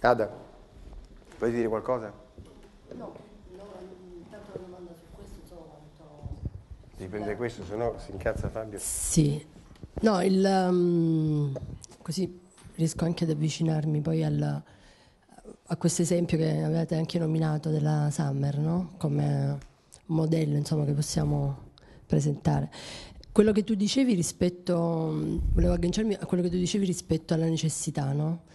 Ada, vuoi dire qualcosa? No, no intanto una domanda su questo, so quanto... Dipende da questo, se no si incazza Fabio. Sì, no, il, um, così riesco anche ad avvicinarmi poi al, a questo esempio che avete anche nominato della Summer, no? Come modello, insomma, che possiamo presentare. Quello che tu dicevi rispetto, volevo agganciarmi a quello che tu dicevi rispetto alla necessità, no?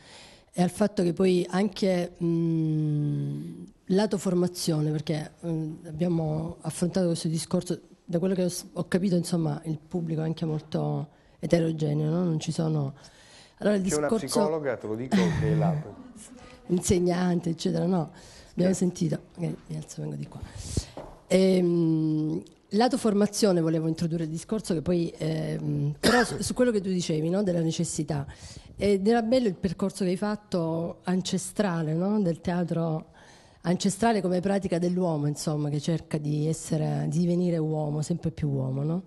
e al fatto che poi anche mh, lato formazione, perché mh, abbiamo affrontato questo discorso, da quello che ho, ho capito, insomma, il pubblico è anche molto eterogeneo, no? non ci sono... Allora, il C'è discorso... una psicologa, te lo dico, che è là. insegnante, eccetera, no? Abbiamo sì. sentito... Okay, mi alzo, vengo di qua. E, ehm, mh, Lato formazione volevo introdurre il discorso che poi, ehm, però su, su, quello che tu dicevi, no? della necessità. Ed era bello il percorso che hai fatto ancestrale, no? del teatro ancestrale come pratica dell'uomo, insomma, che cerca di, essere, di divenire uomo, sempre più uomo. No?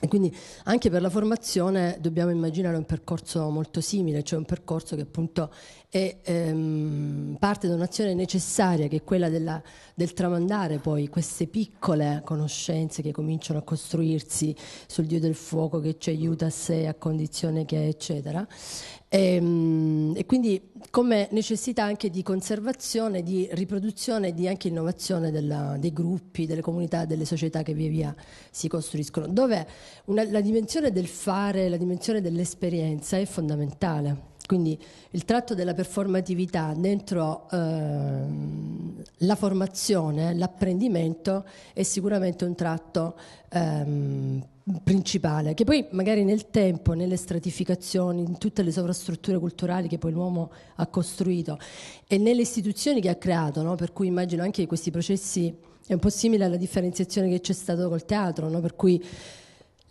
E quindi anche per la formazione dobbiamo immaginare un percorso molto simile, cioè un percorso che appunto è, ehm, parte da un'azione necessaria che è quella della del tramandare poi queste piccole conoscenze che cominciano a costruirsi sul Dio del fuoco che ci aiuta a sé, a condizione che è, eccetera. E, ehm, e quindi come necessità anche di conservazione, di riproduzione e di anche innovazione della, dei gruppi, delle comunità, delle società che via via si costruiscono, dove una, la dimensione del fare, la dimensione dell'esperienza è fondamentale. Quindi il tratto della performatività dentro eh, la formazione, l'apprendimento è sicuramente un tratto ehm, principale, che poi magari nel tempo, nelle stratificazioni, in tutte le sovrastrutture culturali che poi l'uomo ha costruito e nelle istituzioni che ha creato, no? per cui immagino anche questi processi, è un po' simile alla differenziazione che c'è stata col teatro, no? per cui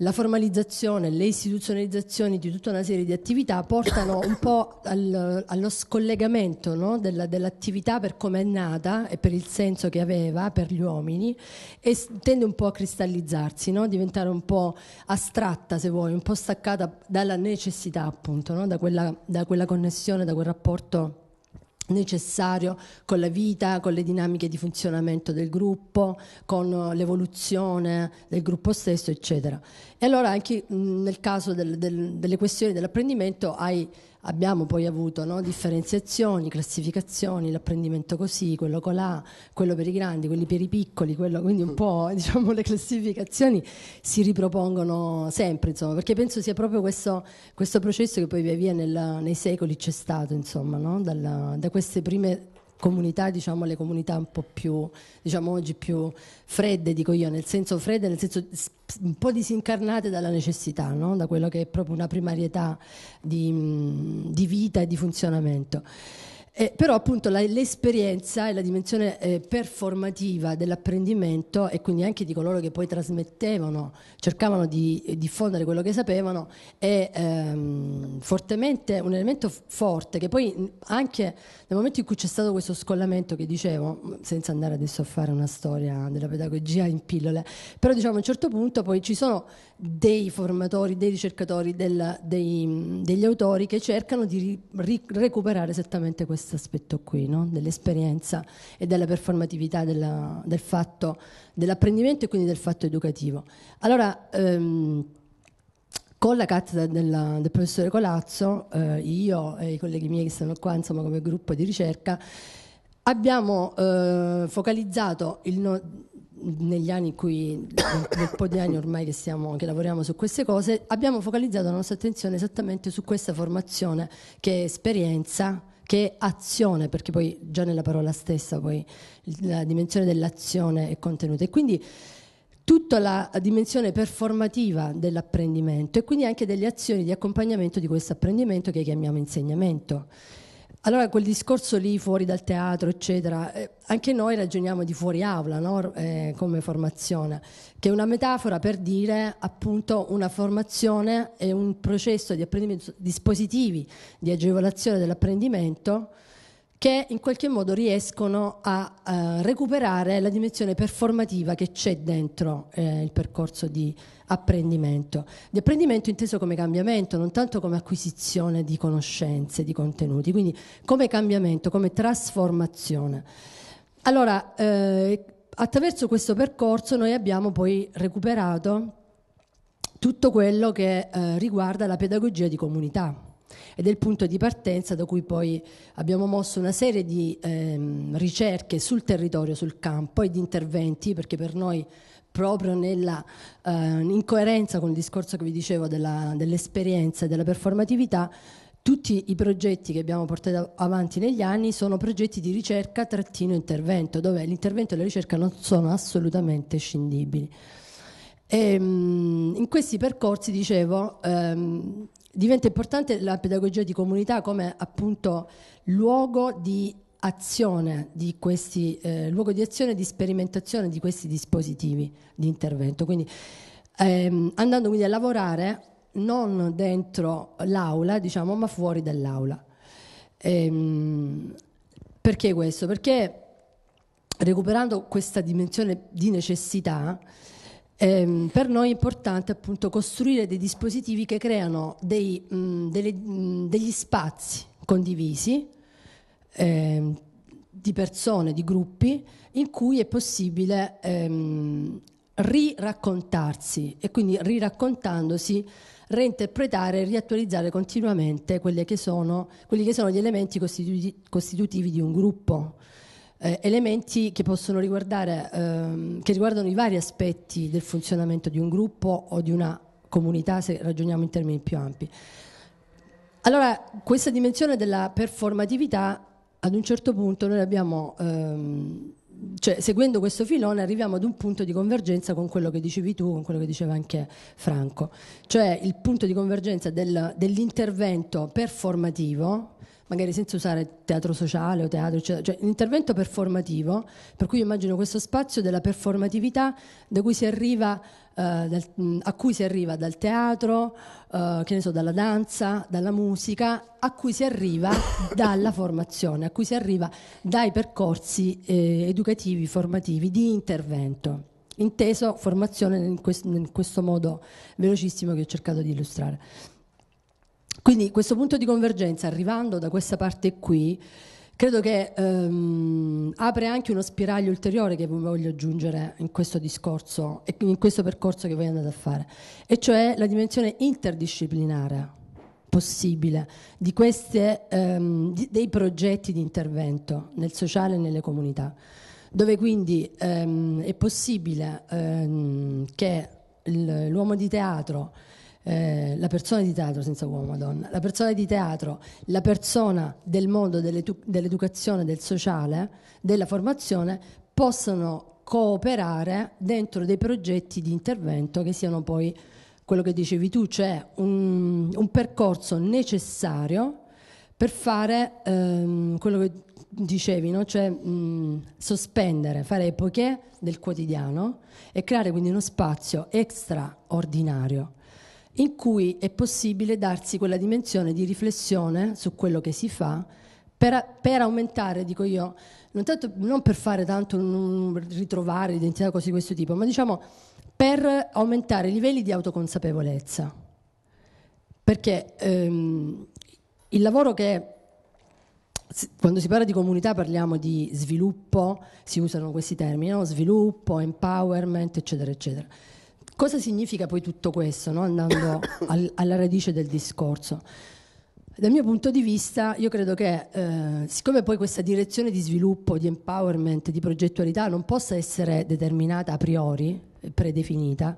la formalizzazione, le istituzionalizzazioni di tutta una serie di attività portano un po' al, allo scollegamento no? Della, dell'attività per come è nata e per il senso che aveva per gli uomini e tende un po' a cristallizzarsi, no? diventare un po' astratta se vuoi, un po' staccata dalla necessità appunto, no? da, quella, da quella connessione, da quel rapporto necessario con la vita, con le dinamiche di funzionamento del gruppo, con eh, l'evoluzione del gruppo stesso, eccetera. E allora anche mh, nel caso del, del, delle questioni dell'apprendimento hai abbiamo poi avuto no, differenziazioni, classificazioni, l'apprendimento così, quello colà, quello per i grandi, quelli per i piccoli, quello, quindi un mm. po' diciamo, le classificazioni si ripropongono sempre, insomma, perché penso sia proprio questo, questo processo che poi via via nel, nei secoli c'è stato, insomma, no? Dalla, da queste prime comunità, diciamo le comunità un po' più, diciamo oggi più fredde, dico io, nel senso fredde, nel senso un po' disincarnate dalla necessità, no? da quello che è proprio una primarietà di, mhmm, di vita e di funzionamento. Eh, però appunto la, l'esperienza e la dimensione eh, performativa dell'apprendimento e quindi anche di coloro che poi trasmettevano, cercavano di eh, diffondere quello che sapevano, è ehm, fortemente un elemento forte che poi anche nel momento in cui c'è stato questo scollamento che dicevo, senza andare adesso a fare una storia della pedagogia in pillole, però diciamo a un certo punto poi ci sono dei formatori, dei ricercatori, del, dei, degli autori che cercano di ri, ri, recuperare esattamente questo questo aspetto qui, no? dell'esperienza e della performatività della, del fatto, dell'apprendimento e quindi del fatto educativo. Allora, ehm, con la cattedra della, del professore Colazzo, eh, io e i colleghi miei che stanno qua, insomma, come gruppo di ricerca, abbiamo eh, focalizzato il no, negli anni in cui, nel po' di anni ormai che, stiamo, che, lavoriamo su queste cose, abbiamo focalizzato la nostra attenzione esattamente su questa formazione che è esperienza, che azione, perché poi già nella parola stessa poi la dimensione dell'azione è contenuta. E quindi tutta la dimensione performativa dell'apprendimento e quindi anche delle azioni di accompagnamento di questo apprendimento che chiamiamo insegnamento. Allora quel discorso lì fuori dal teatro, eccetera, eh, anche noi ragioniamo di fuori aula no? eh, come formazione, che è una metafora per dire appunto una formazione è un processo di apprendimento, dispositivi di agevolazione dell'apprendimento che in qualche modo riescono a eh, recuperare la dimensione performativa che c'è dentro eh, il percorso di apprendimento. Di apprendimento inteso come cambiamento, non tanto come acquisizione di conoscenze, di contenuti, quindi come cambiamento, come trasformazione. Allora, eh, attraverso questo percorso noi abbiamo poi recuperato tutto quello che eh, riguarda la pedagogia di comunità ed è il punto di partenza da cui poi abbiamo mosso una serie di ehm, ricerche sul territorio, sul campo e di interventi perché per noi proprio nella eh, in coerenza con il discorso che vi dicevo dell'esperienza e della performatività tutti i progetti che abbiamo portato avanti negli anni sono progetti di ricerca trattino intervento, dove l'intervento e la ricerca non sono assolutamente scindibili. E, ehm, in questi percorsi, dicevo, ehm, diventa importante la pedagogia di comunità come appunto luogo di azione di questi, eh, luogo di azione di sperimentazione di questi dispositivi di intervento. Quindi ehm, andando quindi a lavorare non dentro l'aula, diciamo, ma fuori dall'aula. Ehm, perché questo? Perché recuperando questa dimensione di necessità eh, per noi è importante appunto costruire dei dispositivi che creano dei, mh, delle, mh, degli spazi condivisi eh, di persone, di gruppi, in cui è possibile ehm, riraccontarsi e quindi riraccontandosi reinterpretare e riattualizzare continuamente che sono, quelli che sono gli elementi costituti, costitutivi di un gruppo eh, elementi che possono riguardare, ehm, che riguardano i vari aspetti del funzionamento di un gruppo o di una comunità se ragioniamo in termini più ampi. Allora, questa dimensione della performatività ad un certo punto noi abbiamo, ehm, cioè, seguendo questo filone, arriviamo ad un punto di convergenza con quello che dicevi tu, con quello che diceva anche Franco, cioè il punto di convergenza del, dell'intervento performativo magari senza usare teatro sociale o teatro, eccetera. cioè l'intervento performativo, per cui io immagino questo spazio della performatività da cui si arriva, eh, dal, a cui si arriva dal teatro, eh, che ne so, dalla danza, dalla musica, a cui si arriva dalla formazione, a cui si arriva dai percorsi eh, educativi, formativi, di intervento. Inteso formazione in questo, in questo modo velocissimo che ho cercato di illustrare. Quindi questo punto di convergenza, arrivando da questa parte qui, credo che ehm, apre anche uno spiraglio ulteriore che voglio aggiungere in questo discorso e in questo percorso che voi andate a fare, e cioè la dimensione interdisciplinare possibile di queste, ehm, di, dei progetti di intervento nel sociale e nelle comunità, dove quindi ehm, è possibile ehm, che l'uomo di teatro eh, la persona di teatro senza uomo Madonna, la persona di teatro, la persona del mondo dell'educazione, del sociale, della formazione, possono cooperare dentro dei progetti di intervento che siano poi quello che dicevi tu, cioè un, un percorso necessario per fare ehm, quello che dicevi, no? cioè mh, sospendere, fare epoche del quotidiano e creare quindi uno spazio straordinario in cui è possibile darsi quella dimensione di riflessione su quello che si fa per, per aumentare, dico io, non, tanto, non per fare tanto un ritrovare identità cose di questo tipo, ma diciamo per aumentare i livelli di autoconsapevolezza. Perché ehm, il lavoro che quando si parla di comunità parliamo di sviluppo, si usano questi termini, no? sviluppo, empowerment, eccetera, eccetera. Cosa significa poi tutto questo, no? andando al, alla radice del discorso? Dal mio punto di vista, io credo che, eh, siccome poi questa direzione di sviluppo, di empowerment, di progettualità non possa essere determinata a priori, eh, predefinita,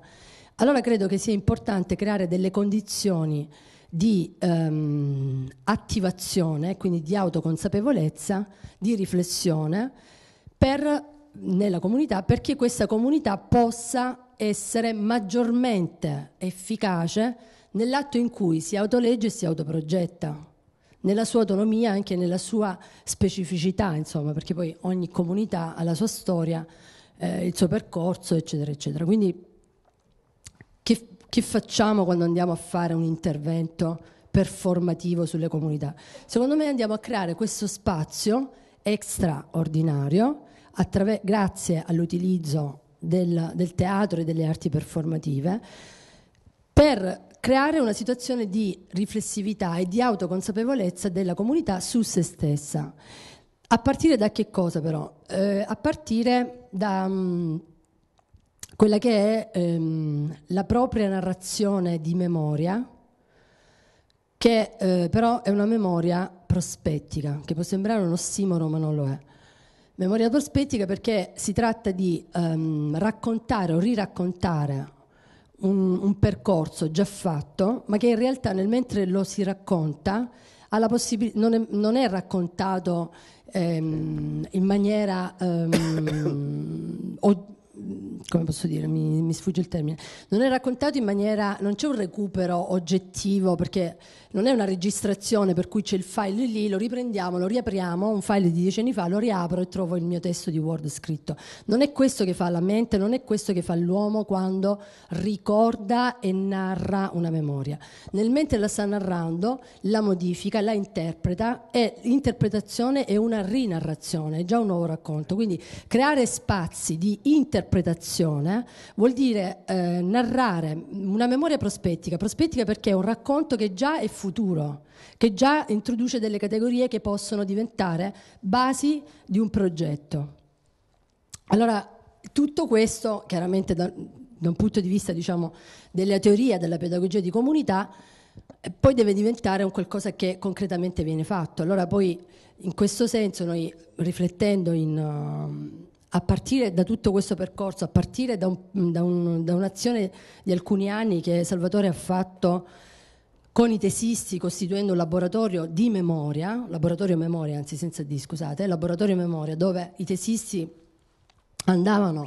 allora credo che sia importante creare delle condizioni di ehm, attivazione, quindi di autoconsapevolezza, di riflessione per, nella comunità, perché questa comunità possa essere maggiormente efficace nell'atto in cui si autolegge e si autoprogetta, nella sua autonomia, e anche nella sua specificità, insomma, perché poi ogni comunità ha la sua storia, eh, il suo percorso, eccetera, eccetera. Quindi che, che facciamo quando andiamo a fare un intervento performativo sulle comunità? Secondo me andiamo a creare questo spazio straordinario grazie all'utilizzo del, del teatro e delle arti performative per creare una situazione di riflessività e di autoconsapevolezza della comunità su se stessa. A partire da che cosa però? Eh, a partire da mh, mm, quella che è ehm, la propria narrazione di memoria, che eh, però è una memoria prospettica, che può sembrare un ossimoro ma non lo è. Memoria prospettica perché si tratta di um, raccontare o riraccontare un, un, percorso già fatto, ma che in realtà nel mentre lo si racconta non è, non, è, raccontato ehm, in maniera... Ehm, o, come posso dire, mi, mi, sfugge il termine, non è raccontato in maniera, non c'è un recupero oggettivo perché non è una registrazione per cui c'è il file lì, lo riprendiamo, lo riapriamo, un file di dieci anni fa, lo riapro e trovo il mio testo di Word scritto. Non è questo che fa la mente, non è questo che fa l'uomo quando ricorda e narra una memoria. Nel mentre la sta narrando, la modifica, la interpreta e l'interpretazione è una rinarrazione, è già un nuovo racconto. Quindi creare spazi di interpretazione vuol dire eh, narrare una memoria prospettica, prospettica perché è un racconto che già è funzionale futuro, che già introduce delle categorie che possono diventare basi di un progetto. Allora, tutto questo, chiaramente da, da un punto di vista diciamo, della teoria della pedagogia di comunità, eh, poi deve diventare un qualcosa che concretamente viene fatto. Allora poi in questo senso noi riflettendo in, uh, a partire da tutto questo percorso, a partire da, un, da, un, da un'azione di alcuni anni che Salvatore ha fatto con i tesisti costituendo un laboratorio di memoria, laboratorio memoria anzi senza di scusate, laboratorio memoria dove i tesisti andavano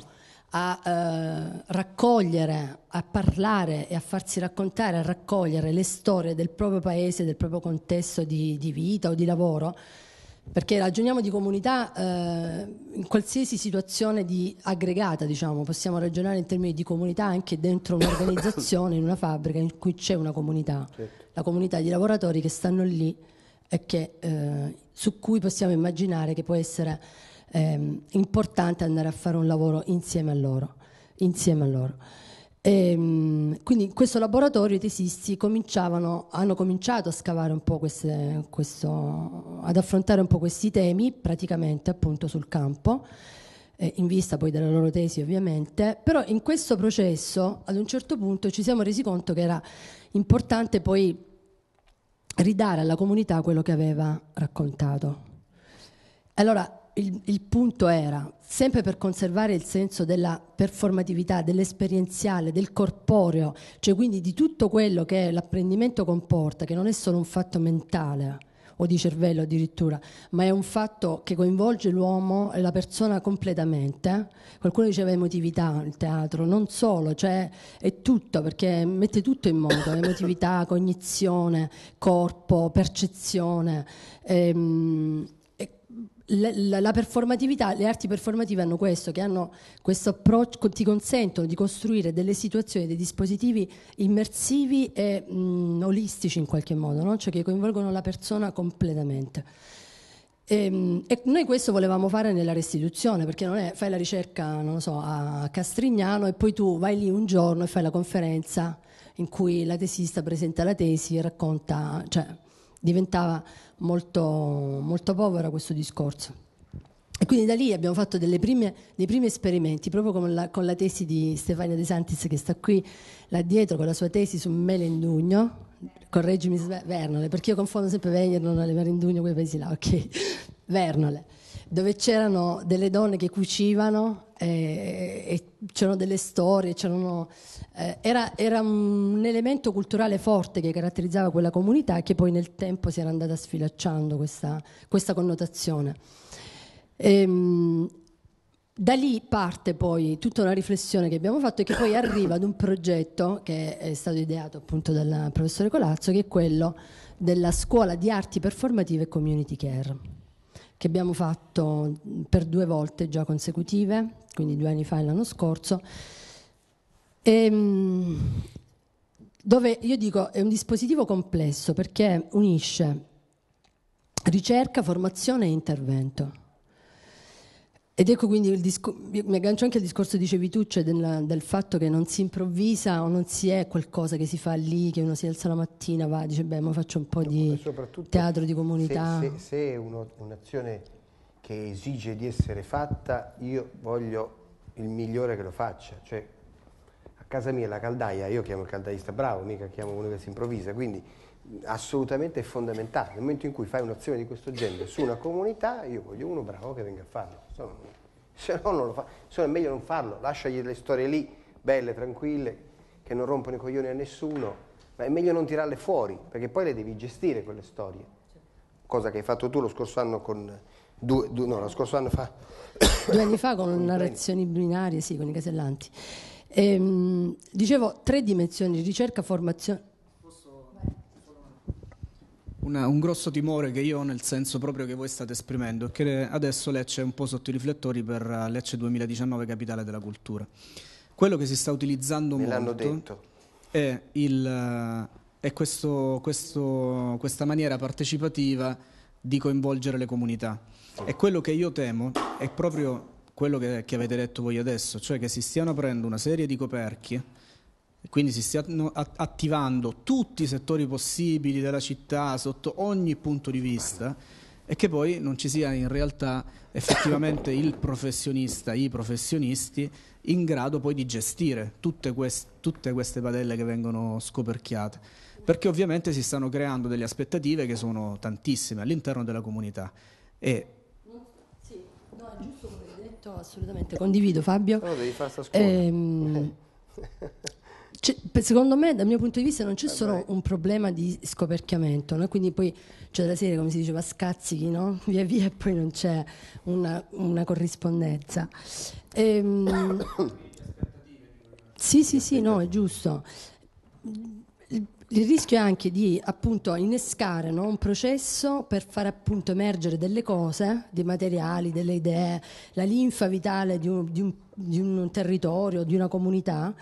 a eh, raccogliere, a parlare e a farsi raccontare, a raccogliere le storie del proprio paese, del proprio contesto di, di vita o di lavoro perché ragioniamo di comunità eh, in qualsiasi situazione di aggregata, diciamo, possiamo ragionare in termini di comunità anche dentro un'organizzazione, in una fabbrica in cui c'è una comunità, certo. la comunità di lavoratori che stanno lì e che, eh, su cui possiamo immaginare che può essere eh, importante andare a fare un lavoro insieme a loro. Insieme a loro. E, ehm, quindi in questo laboratorio i tesisti hanno cominciato a scavare un po' queste, questo, ad affrontare un po' questi temi praticamente appunto sul campo, eh, in vista poi della loro tesi ovviamente, però in questo processo ad un certo punto ci siamo resi conto che era importante poi ridare alla comunità quello che aveva raccontato. Allora il, il punto era sempre per conservare il senso della performatività, dell'esperienziale, del corporeo, cioè quindi di tutto quello che l'apprendimento comporta, che non è solo un fatto mentale o di cervello addirittura, ma è un fatto che coinvolge l'uomo e la persona completamente. Qualcuno diceva emotività il teatro, non solo, cioè è tutto, perché mette tutto in moto, emotività, cognizione, corpo, percezione. Ehm, la, la, performatività, le arti performative hanno questo, che hanno questo approccio, ti consentono di costruire delle situazioni, dei dispositivi immersivi e mh, mm, olistici in qualche modo, no? cioè che coinvolgono la persona completamente. E, ehm, e, noi questo volevamo fare nella restituzione, perché non è fai la ricerca so, a Castrignano e poi tu vai lì un giorno e fai la conferenza in cui la tesista presenta la tesi e racconta, cioè diventava molto, molto povera questo discorso. E quindi da lì abbiamo fatto prime, dei primi esperimenti, proprio con la, con la, tesi di Stefania De Santis che sta qui là dietro, con la sua tesi su Melendugno, correggimi Vernole, perché io confondo sempre Vernole Vegnernole, Merendugno, quei paesi là, ok, Vernole, dove c'erano delle donne che cucivano eh, e c'erano delle storie, c'erano, eh, era, era, un elemento culturale forte che caratterizzava quella comunità che poi nel tempo si era andata sfilacciando questa, questa connotazione. E, ehm, da lì parte poi tutta una riflessione che abbiamo fatto e che poi arriva ad un progetto che è stato ideato appunto dal professore Colazzo, che è quello della scuola di arti performative e community care che abbiamo fatto per due volte già consecutive, quindi due anni fa e l'anno scorso, e, ehm, dove io dico è un dispositivo complesso perché unisce ricerca, formazione e intervento. Ed ecco quindi il mi aggancio anche al discorso dicevi tu, cioè del, del, fatto che non si improvvisa o non si è qualcosa che si fa lì, che uno si alza la mattina, va, dice beh ma faccio un po' di teatro di comunità. Se, se, se è un'azione che esige di essere fatta, io voglio il migliore che lo faccia, cioè a casa mia la caldaia, io chiamo il caldaista bravo, mica chiamo uno che si improvvisa, quindi assolutamente è fondamentale, nel momento in cui fai un'azione di questo genere su una comunità, io voglio uno bravo che venga a farlo se no non lo fa, se no è meglio non farlo, lasciagli le storie lì, belle, tranquille, che non rompono i coglioni a nessuno, ma è meglio non tirarle fuori, perché poi le devi gestire quelle storie, cosa che hai fatto tu lo scorso anno con... Due, due, no, lo scorso anno fa... Due anni fa con, con narrazioni binarie, sì, con i casellanti. Ehm, dicevo, tre dimensioni, ricerca, formazione, una, un grosso timore che io ho nel senso proprio che voi state esprimendo, che adesso Lecce è un po' sotto i riflettori per eh, Lecce 2019 Capitale della Cultura. Quello che si sta utilizzando Me molto è, il, eh, è questo, questo, questa maniera partecipativa di coinvolgere le comunità. E quello che io temo è proprio quello che, che avete detto voi adesso, cioè che si stiano aprendo una serie di coperchi quindi si stiano attivando tutti i settori possibili della città sotto ogni punto di vista e che poi non ci sia in realtà effettivamente il professionista, i professionisti in grado poi di gestire tutte, quest- tutte queste padelle che vengono scoperchiate, perché ovviamente si stanno creando delle aspettative che sono tantissime all'interno della comunità. E sì, no, è giusto come hai detto, assolutamente condivido Fabio. No, devi fare sta ehm, scuola. Ehm, Cioè, secondo me, dal mio punto di vista, non c'è eh, solo un problema di scoperchiamento, no? quindi poi c'è cioè, la serie, come si diceva, scazzichi, no? via via, e poi non c'è una, una corrispondenza. Ehm, sì, sì, sì, no, è giusto. Il rischio è anche di appunto, innescare no? un processo per far appunto, emergere delle cose, dei materiali, delle idee, la linfa vitale di un, di un, di un territorio, di una comunità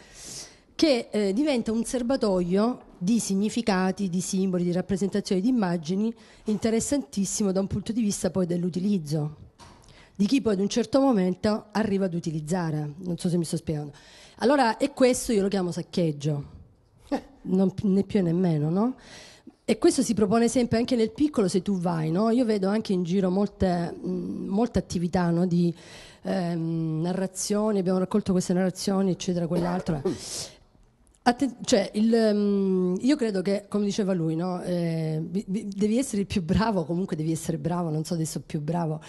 che eh, diventa un serbatoio di significati, di simboli, di rappresentazioni, di immagini interessantissimo da un punto di vista poi dell'utilizzo, di chi poi ad un certo momento arriva ad utilizzare, non so se mi sto spiegando. Allora, e questo io lo chiamo saccheggio, eh. non, né più né meno, no? E questo si propone sempre anche nel piccolo se tu vai, no? Io vedo anche in giro molte, mh, molte attività no? di ehm, narrazioni, abbiamo raccolto queste narrazioni, eccetera, quell'altro. Atten- cioè, il, um, io credo che, come diceva lui, no? eh, b- b- devi essere il più bravo, comunque devi essere bravo, non so adesso più bravo,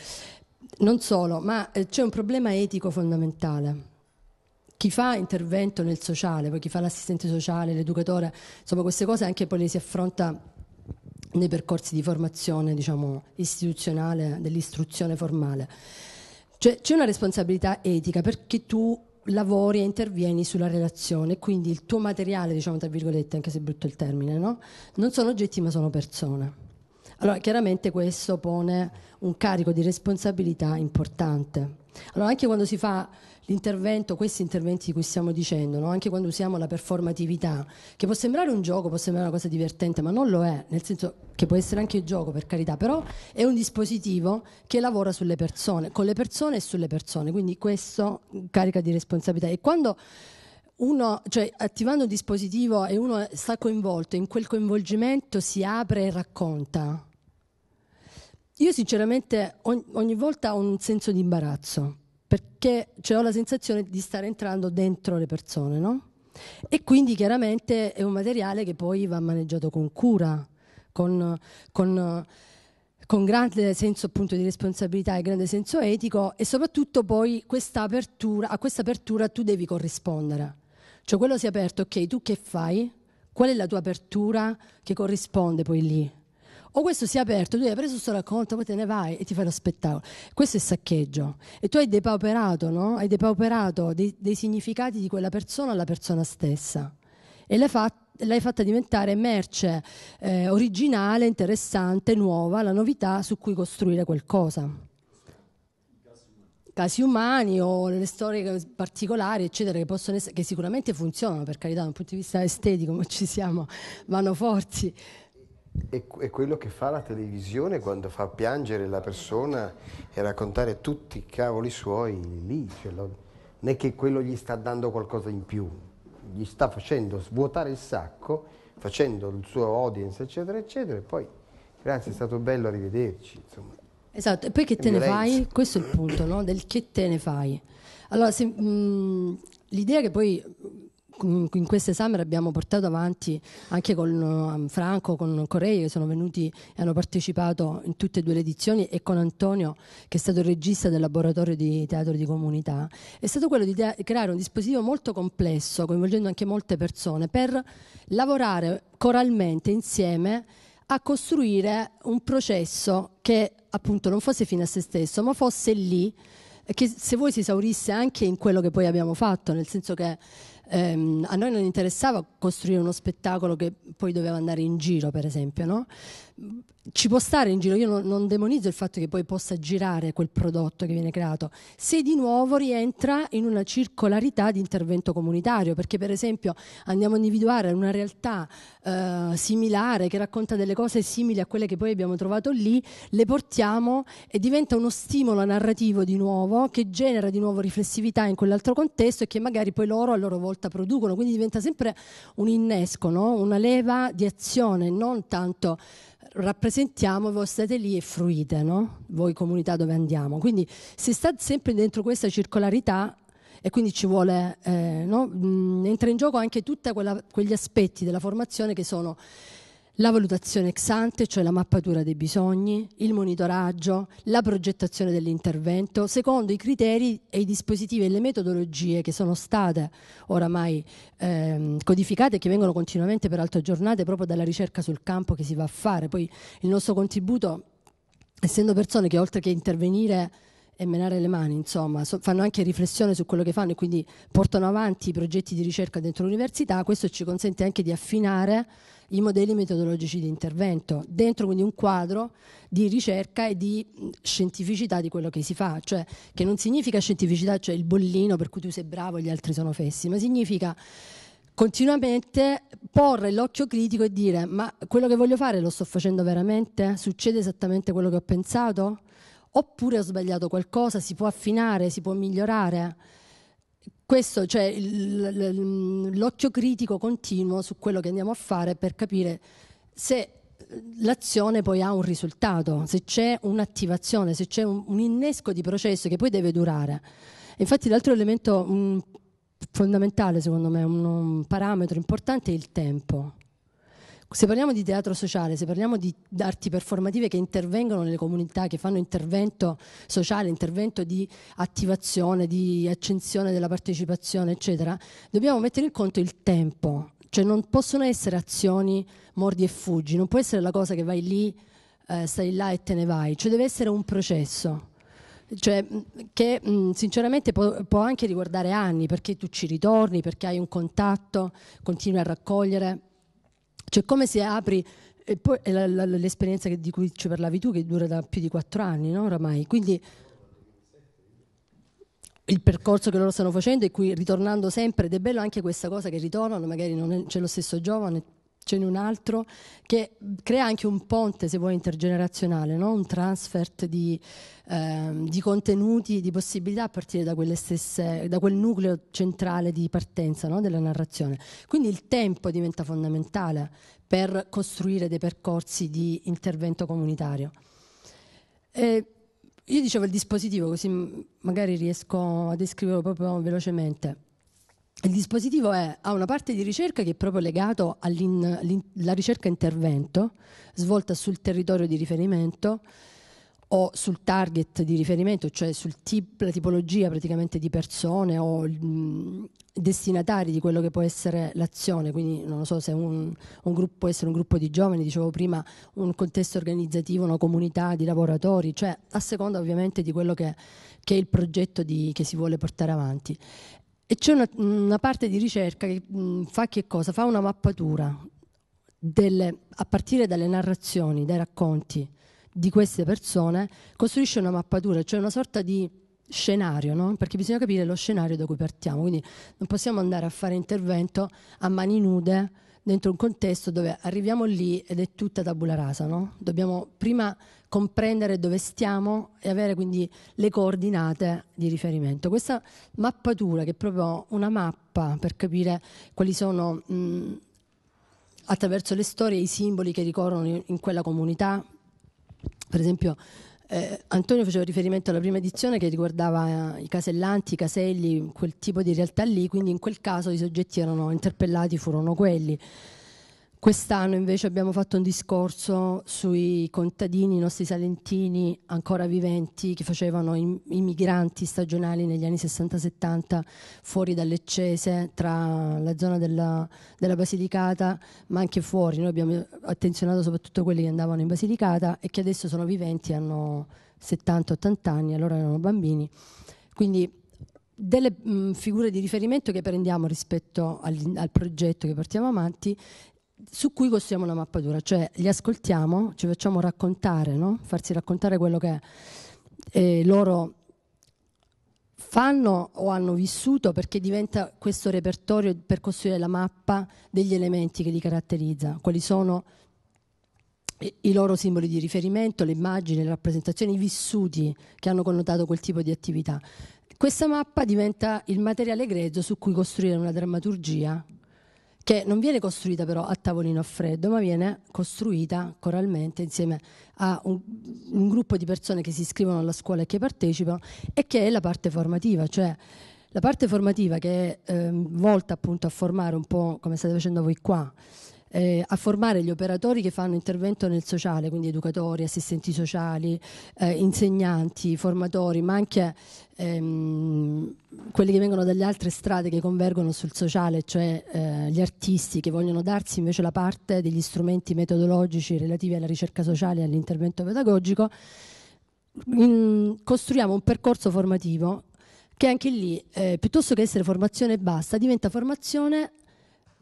non solo, ma eh, c'è un problema etico fondamentale. Chi fa intervento nel sociale, poi chi fa l'assistente sociale, l'educatore, insomma queste cose anche poi le si affronta nei percorsi di formazione, diciamo, istituzionale, dell'istruzione formale. Cioè, c'è una responsabilità etica perché tu lavori e intervieni sulla relazione, quindi il tuo materiale, diciamo tra virgolette, anche se è brutto il termine, no? non sono oggetti ma sono persone. Allora, chiaramente questo pone un carico di responsabilità importante. Allora, anche quando si fa l'intervento, questi interventi di cui stiamo dicendo, no? anche quando usiamo la performatività, che può sembrare un gioco, può sembrare una cosa divertente, ma non lo è, nel senso che può essere anche gioco per carità, però è un dispositivo che lavora sulle persone, con le persone e sulle persone, quindi questo carica di responsabilità. E quando uno, cioè attivando un dispositivo e uno sta coinvolto, in quel coinvolgimento si apre e racconta. Io sinceramente ogni volta ho un senso di imbarazzo perché cioè, ho la sensazione di stare entrando dentro le persone, no? E quindi chiaramente è un materiale che poi va maneggiato con cura, con, con, con grande senso appunto di responsabilità e grande senso etico e soprattutto poi questa a questa apertura tu devi corrispondere. Cioè quello si è aperto, ok, tu che fai? Qual è la tua apertura che corrisponde poi lì? o questo si è aperto, tu hai preso questo racconto, poi te ne vai e ti fai lo spettacolo. Questo è saccheggio. E tu hai depauperato, no? Hai depauperato dei, dei significati di quella persona alla persona stessa. E l'hai, fat, l'hai fatta diventare merce eh, originale, interessante, nuova, la novità su cui costruire qualcosa. Casi umani o le storie particolari, eccetera, che, possono essere, che sicuramente funzionano, per carità, da un punto di vista estetico, ma ci siamo, vanno forti è, quello che fa la televisione quando fa piangere la persona e raccontare tutti i cavoli suoi lì. Cioè, non è che quello gli sta dando qualcosa in più, gli sta facendo svuotare il sacco, facendo il suo audience, eccetera, eccetera, e poi grazie, è stato bello, rivederci. Insomma. Esatto, e poi che te ne fai? Questo è il punto, no? Del che te ne fai. Allora, se, mh, mm, l'idea che poi in queste summer abbiamo portato avanti anche con um, Franco, con Correia che sono venuti e hanno partecipato in tutte e due le edizioni e con Antonio che è stato il regista del laboratorio di teatro di comunità, è stato quello di creare un dispositivo molto complesso, coinvolgendo anche molte persone, per lavorare coralmente insieme a costruire un processo che appunto non fosse fine a se stesso, ma fosse lì che se voi si esaurisse anche in quello che poi abbiamo fatto, nel senso che ehm, a noi non interessava costruire uno spettacolo che poi doveva andare in giro, per esempio, no? ci può stare in giro, io non, non, demonizzo il fatto che poi possa girare quel prodotto che viene creato, se di nuovo rientra in una circolarità di intervento comunitario, perché per esempio andiamo a individuare una realtà eh, similare che racconta delle cose simili a quelle che poi abbiamo trovato lì, le portiamo e diventa uno stimolo narrativo di nuovo che genera di nuovo riflessività in quell'altro contesto e che magari poi loro a loro volta producono, quindi diventa sempre un innesco, no? una leva di azione, non tanto rappresentiamo, voi state lì e fruite, no? voi comunità dove andiamo. Quindi se sta sempre dentro questa circolarità e quindi ci vuole, eh, no? Mm, entra in gioco anche tutti quegli aspetti della formazione che sono la valutazione ex ante, cioè la mappatura dei bisogni, il monitoraggio, la progettazione dell'intervento, secondo i criteri e i dispositivi e le metodologie che sono state oramai ehm, codificate e che vengono continuamente peraltro aggiornate proprio dalla ricerca sul campo che si va a fare. Poi il nostro contributo, essendo persone che oltre che intervenire e menare le mani, insomma, so, fanno anche riflessione su quello che fanno e quindi portano avanti i progetti di ricerca dentro l'università, questo ci consente anche di affinare i modelli metodologici di intervento, dentro quindi un quadro di ricerca e di scientificità di quello che si fa, cioè che non significa scientificità, cioè il bollino per cui tu sei bravo e gli altri sono fessi, ma significa continuamente porre l'occhio critico e dire ma quello che voglio fare lo sto facendo veramente? Succede esattamente quello che ho pensato? Oppure ho sbagliato qualcosa? Si può affinare, si può migliorare? questo, cioè mm, l'occhio critico continuo su quello che andiamo a fare per capire se eh, l'azione poi ha un risultato, se c'è un'attivazione, se c'è un, un, innesco di processo che poi deve durare. Infatti l'altro elemento mh, mm, fondamentale, secondo me, un, un parametro importante è il tempo. Se parliamo di teatro sociale, se parliamo di arti performative che intervengono nelle comunità, che fanno intervento sociale, intervento di attivazione, di accensione della partecipazione, eccetera, dobbiamo mettere in conto il tempo, cioè non possono essere azioni mordi e fuggi, non può essere la cosa che vai lì, eh, stai là e te ne vai, cioè deve essere un processo. Cioè, che mh, sinceramente può, può, anche riguardare anni perché tu ci ritorni, perché hai un contatto, continui a raccogliere cioè come se apri e poi l'esperienza di cui ci parlavi tu che dura da più di quattro anni no, oramai, quindi il percorso che loro stanno facendo e qui ritornando sempre ed è bello anche questa cosa che ritornano, magari non è, c'è lo stesso giovane, ce n'è un altro che crea anche un ponte, se vuoi, intergenerazionale, no? un transfert di, ehm, di, contenuti, di possibilità a partire da, stesse, da quel nucleo centrale di partenza no? della narrazione. Quindi il tempo diventa fondamentale per costruire dei percorsi di intervento comunitario. E io dicevo il dispositivo, così magari riesco a descriverlo proprio velocemente il dispositivo è, ha una parte di ricerca che è proprio legata alla ricerca intervento svolta sul territorio di riferimento o sul target di riferimento, cioè sulla tip, tipologia praticamente di persone o destinatari di quello che può essere l'azione, quindi non so se un, un, gruppo può essere un gruppo di giovani, dicevo prima, un contesto organizzativo, una comunità di lavoratori, cioè a seconda ovviamente di quello che, che è il progetto di, che si vuole portare avanti. E c'è una, una, parte di ricerca che mh, mm, fa che cosa? Fa una mappatura delle, a partire dalle narrazioni, dai racconti di queste persone, costruisce una mappatura, cioè una sorta di scenario, no? perché bisogna capire lo scenario da cui partiamo, quindi non possiamo andare a fare intervento a mani nude dentro un contesto dove arriviamo lì ed è tutta tabula rasa, no? dobbiamo prima comprendere dove stiamo e avere quindi le coordinate di riferimento. Questa mappatura che è proprio una mappa per capire quali sono mh, attraverso le storie i simboli che ricorrono in, in quella comunità, per esempio eh, Antonio faceva riferimento alla prima edizione che riguardava eh, i casellanti, i caselli, quel tipo di realtà lì, quindi in quel caso i soggetti erano interpellati, furono quelli. Quest'anno invece abbiamo fatto un discorso sui contadini, i nostri salentini ancora viventi che facevano i, i migranti stagionali negli anni 60-70 fuori dalle Cese, tra la zona della, della, Basilicata, ma anche fuori. Noi abbiamo attenzionato soprattutto quelli che andavano in Basilicata e che adesso sono viventi, hanno 70-80 anni, allora erano bambini. Quindi delle mh, figure di riferimento che prendiamo rispetto al, al, progetto che portiamo avanti su cui costruiamo una mappatura, cioè li ascoltiamo, ci facciamo raccontare, no? farsi raccontare quello che eh, loro fanno o hanno vissuto perché diventa questo repertorio per costruire la mappa degli elementi che li caratterizza, quali sono i loro simboli di riferimento, le immagini, le rappresentazioni, i vissuti che hanno connotato quel tipo di attività. Questa mappa diventa il materiale grezzo su cui costruire una drammaturgia che non viene costruita però a tavolino a freddo, ma viene costruita coralmente insieme a un, un gruppo di persone che si iscrivono alla scuola e che partecipano e che è la parte formativa, cioè la parte formativa che è eh, volta appunto a formare un po' come state facendo voi qua, eh, a formare gli operatori che fanno intervento nel sociale, quindi educatori, assistenti sociali, eh, insegnanti, formatori, ma anche ehm, quelli che vengono dalle altre strade che convergono sul sociale, cioè eh, gli artisti che vogliono darsi invece la parte degli strumenti metodologici relativi alla ricerca sociale e all'intervento pedagogico, in, costruiamo un percorso formativo che anche lì, eh, piuttosto che essere formazione e basta, diventa formazione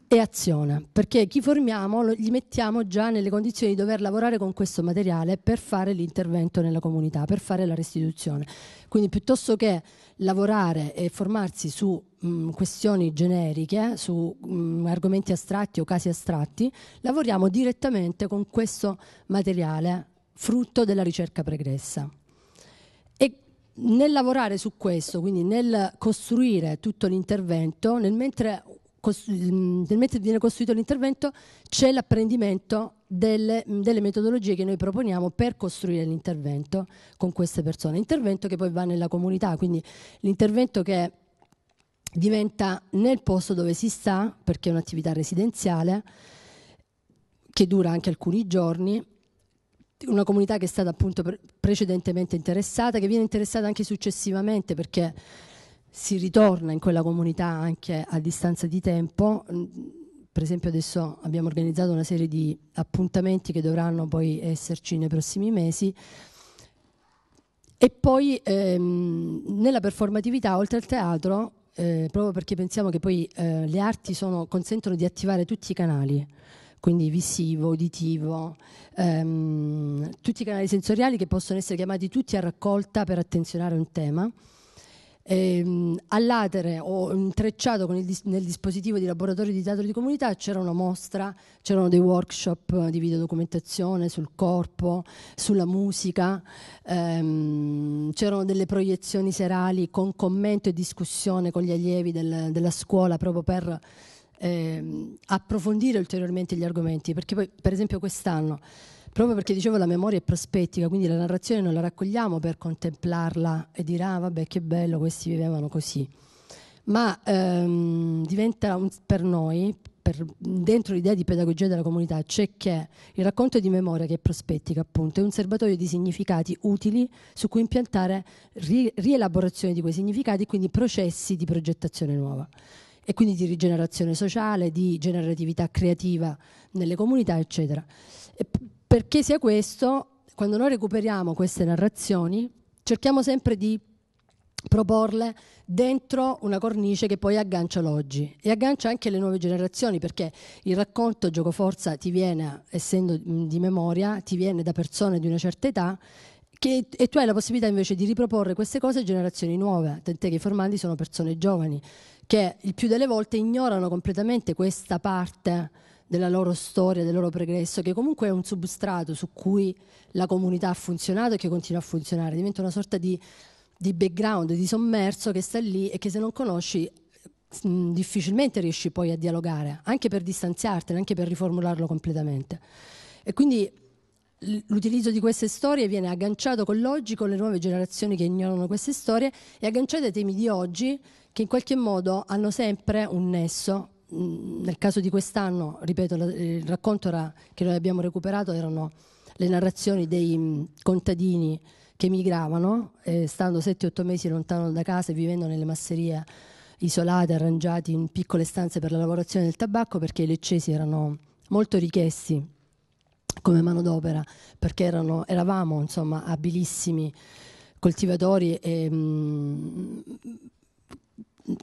e aziona, perché chi formiamo li mettiamo già nelle condizioni di dover lavorare con questo materiale per fare l'intervento nella comunità, per fare la restituzione. Quindi piuttosto che lavorare e formarsi su mh, questioni generiche, su mh, argomenti astratti o casi astratti, lavoriamo direttamente con questo materiale frutto della ricerca pregressa. nel lavorare su questo, quindi nel costruire tutto l'intervento, nel mentre Mm, nel mentre viene costruito l'intervento c'è l'apprendimento delle, mm, delle, metodologie che noi proponiamo per costruire l'intervento con queste persone. Intervento che poi va nella comunità, quindi l'intervento che diventa nel posto dove si sta, perché è un'attività residenziale, che dura anche alcuni giorni, una comunità che è stata appunto precedentemente interessata, che viene interessata anche successivamente perché si ritorna in quella comunità anche a distanza di tempo. Mm, per esempio adesso abbiamo organizzato una serie di appuntamenti che dovranno poi esserci nei prossimi mesi. E poi ehm, nella performatività, oltre al teatro, eh, proprio perché pensiamo che poi eh, le arti sono, consentono di attivare tutti i canali, quindi visivo, uditivo, ehm, tutti i canali sensoriali che possono essere chiamati tutti a raccolta per attenzionare un tema ehm, all'atere o intrecciato dis nel dispositivo di laboratorio di teatro di comunità c'era una mostra, c'erano dei workshop di videodocumentazione sul corpo, sulla musica, ehm, c'erano delle proiezioni serali con commento e discussione con gli allievi del, della scuola proprio per ehm, approfondire ulteriormente gli argomenti, perché poi per esempio quest'anno proprio perché dicevo la memoria è prospettica, quindi la narrazione non la raccogliamo per contemplarla e dire ah vabbè che bello, questi vivevano così, ma ehm, diventa un, per noi, per, dentro l'idea di pedagogia della comunità c'è che il racconto di memoria, che è prospettica appunto, è un serbatoio di significati utili su cui impiantare ri- rielaborazione di quei significati, quindi processi di progettazione nuova e quindi di rigenerazione sociale, di generatività creativa nelle comunità, eccetera. E perché sia questo, quando noi recuperiamo queste narrazioni, cerchiamo sempre di proporle dentro una cornice che poi aggancia l'oggi e aggancia anche le nuove generazioni perché il racconto gioco forza ti viene, essendo di memoria, ti viene da persone di una certa età che, e tu hai la possibilità invece di riproporre queste cose a generazioni nuove, tant'è che i formandi sono persone giovani che il più delle volte ignorano completamente questa parte della loro storia, del loro progresso, che comunque è un substrato su cui la comunità ha funzionato e che continua a funzionare, diventa una sorta di, di background, di sommerso che sta lì e che se non conosci difficilmente riesci poi a dialogare, anche per distanziartene, anche per riformularlo completamente. E quindi l'utilizzo di queste storie viene agganciato con l'oggi, con le nuove generazioni che ignorano queste storie e agganciato ai temi di oggi che in qualche modo hanno sempre un nesso nel caso di quest'anno, ripeto, il racconto era, che noi abbiamo recuperato erano le narrazioni dei contadini che migravano, eh, stando 7-8 mesi lontano da casa e vivendo nelle masserie isolate, arrangiati in piccole stanze per la lavorazione del tabacco, perché i leccesi erano molto richiesti come manodopera, perché erano, eravamo insomma, abilissimi coltivatori e mh,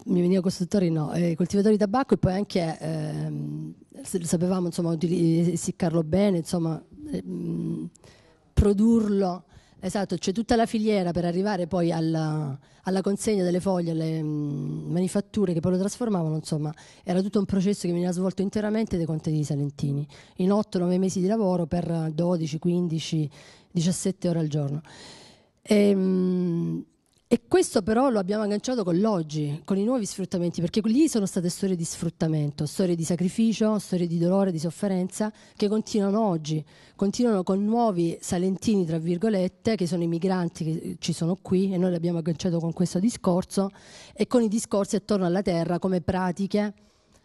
mi veniva costruttori no, eh, coltivatori di tabacco e poi anche ehm, sapevamo insomma essiccarlo bene, insomma ehm, produrlo, esatto, c'è tutta la filiera per arrivare poi alla, alla consegna delle foglie alle mh, mm, manifatture che poi lo trasformavano, insomma era tutto un processo che veniva svolto interamente dai contadini salentini, in 8-9 mesi di lavoro per 12, 15, 17 ore al giorno. E, ehm, mh, e questo però lo abbiamo agganciato con l'oggi, con i nuovi sfruttamenti, perché lì sono state storie di sfruttamento, storie di sacrificio, storie di dolore, di sofferenza, che continuano oggi, continuano con nuovi salentini, tra virgolette, che sono i migranti che ci sono qui e noi li abbiamo agganciato con questo discorso e con i discorsi attorno alla terra come pratiche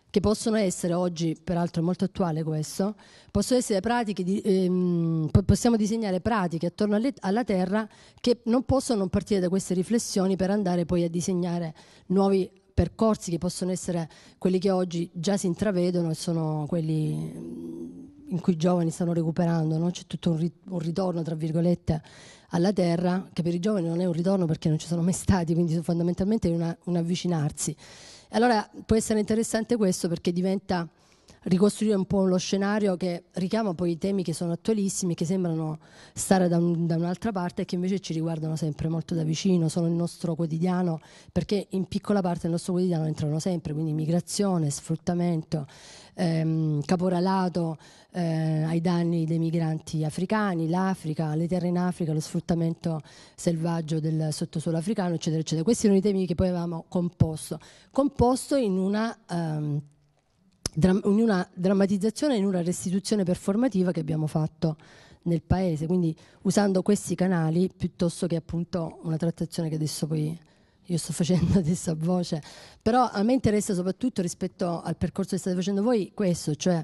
che possono essere oggi, peraltro molto attuale questo, possono essere pratiche di, ehm, possiamo disegnare pratiche attorno alle, alla terra che non possono non partire da queste riflessioni per andare poi a disegnare nuovi percorsi che possono essere quelli che oggi già si intravedono e sono quelli mm, in cui i giovani stanno recuperando, no? c'è tutto un, ri- un, ritorno, tra virgolette, alla terra, che per i giovani non è un ritorno perché non ci sono mai stati, quindi fondamentalmente è una, un avvicinarsi allora può essere interessante questo perché diventa ricostruire un po' lo scenario che richiama poi i temi che sono attualissimi, che sembrano stare da, un, da un'altra parte e che invece ci riguardano sempre molto da vicino, sono il nostro quotidiano, perché in piccola parte del nostro quotidiano entrano sempre, quindi migrazione, sfruttamento, ehm, caporalato eh, ai danni dei migranti africani, l'Africa, le terre in Africa, lo sfruttamento selvaggio del sottosuolo africano, eccetera, eccetera. Questi erano i temi che poi avevamo composto, composto in una... Ehm, in una drammatizzazione e in una restituzione performativa che abbiamo fatto nel paese, quindi usando questi canali piuttosto che appunto una trattazione che adesso poi io sto facendo adesso a voce, però a me interessa soprattutto rispetto al percorso che state facendo voi questo, cioè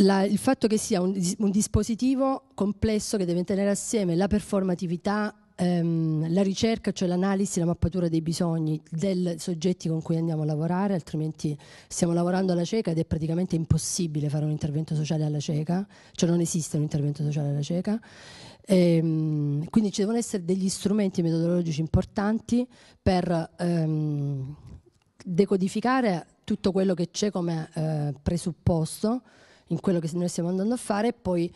la, il fatto che sia un, un dispositivo complesso che deve tenere assieme la performatività ehm, la ricerca, cioè l'analisi, la mappatura dei bisogni dei soggetti con cui andiamo a lavorare, altrimenti stiamo lavorando alla cieca ed è praticamente impossibile fare un intervento sociale alla cieca, cioè non esiste un intervento sociale alla cieca. Ehm, quindi ci devono essere degli strumenti metodologici importanti per ehm, decodificare tutto quello che c'è come eh, presupposto in quello che noi stiamo andando a fare e poi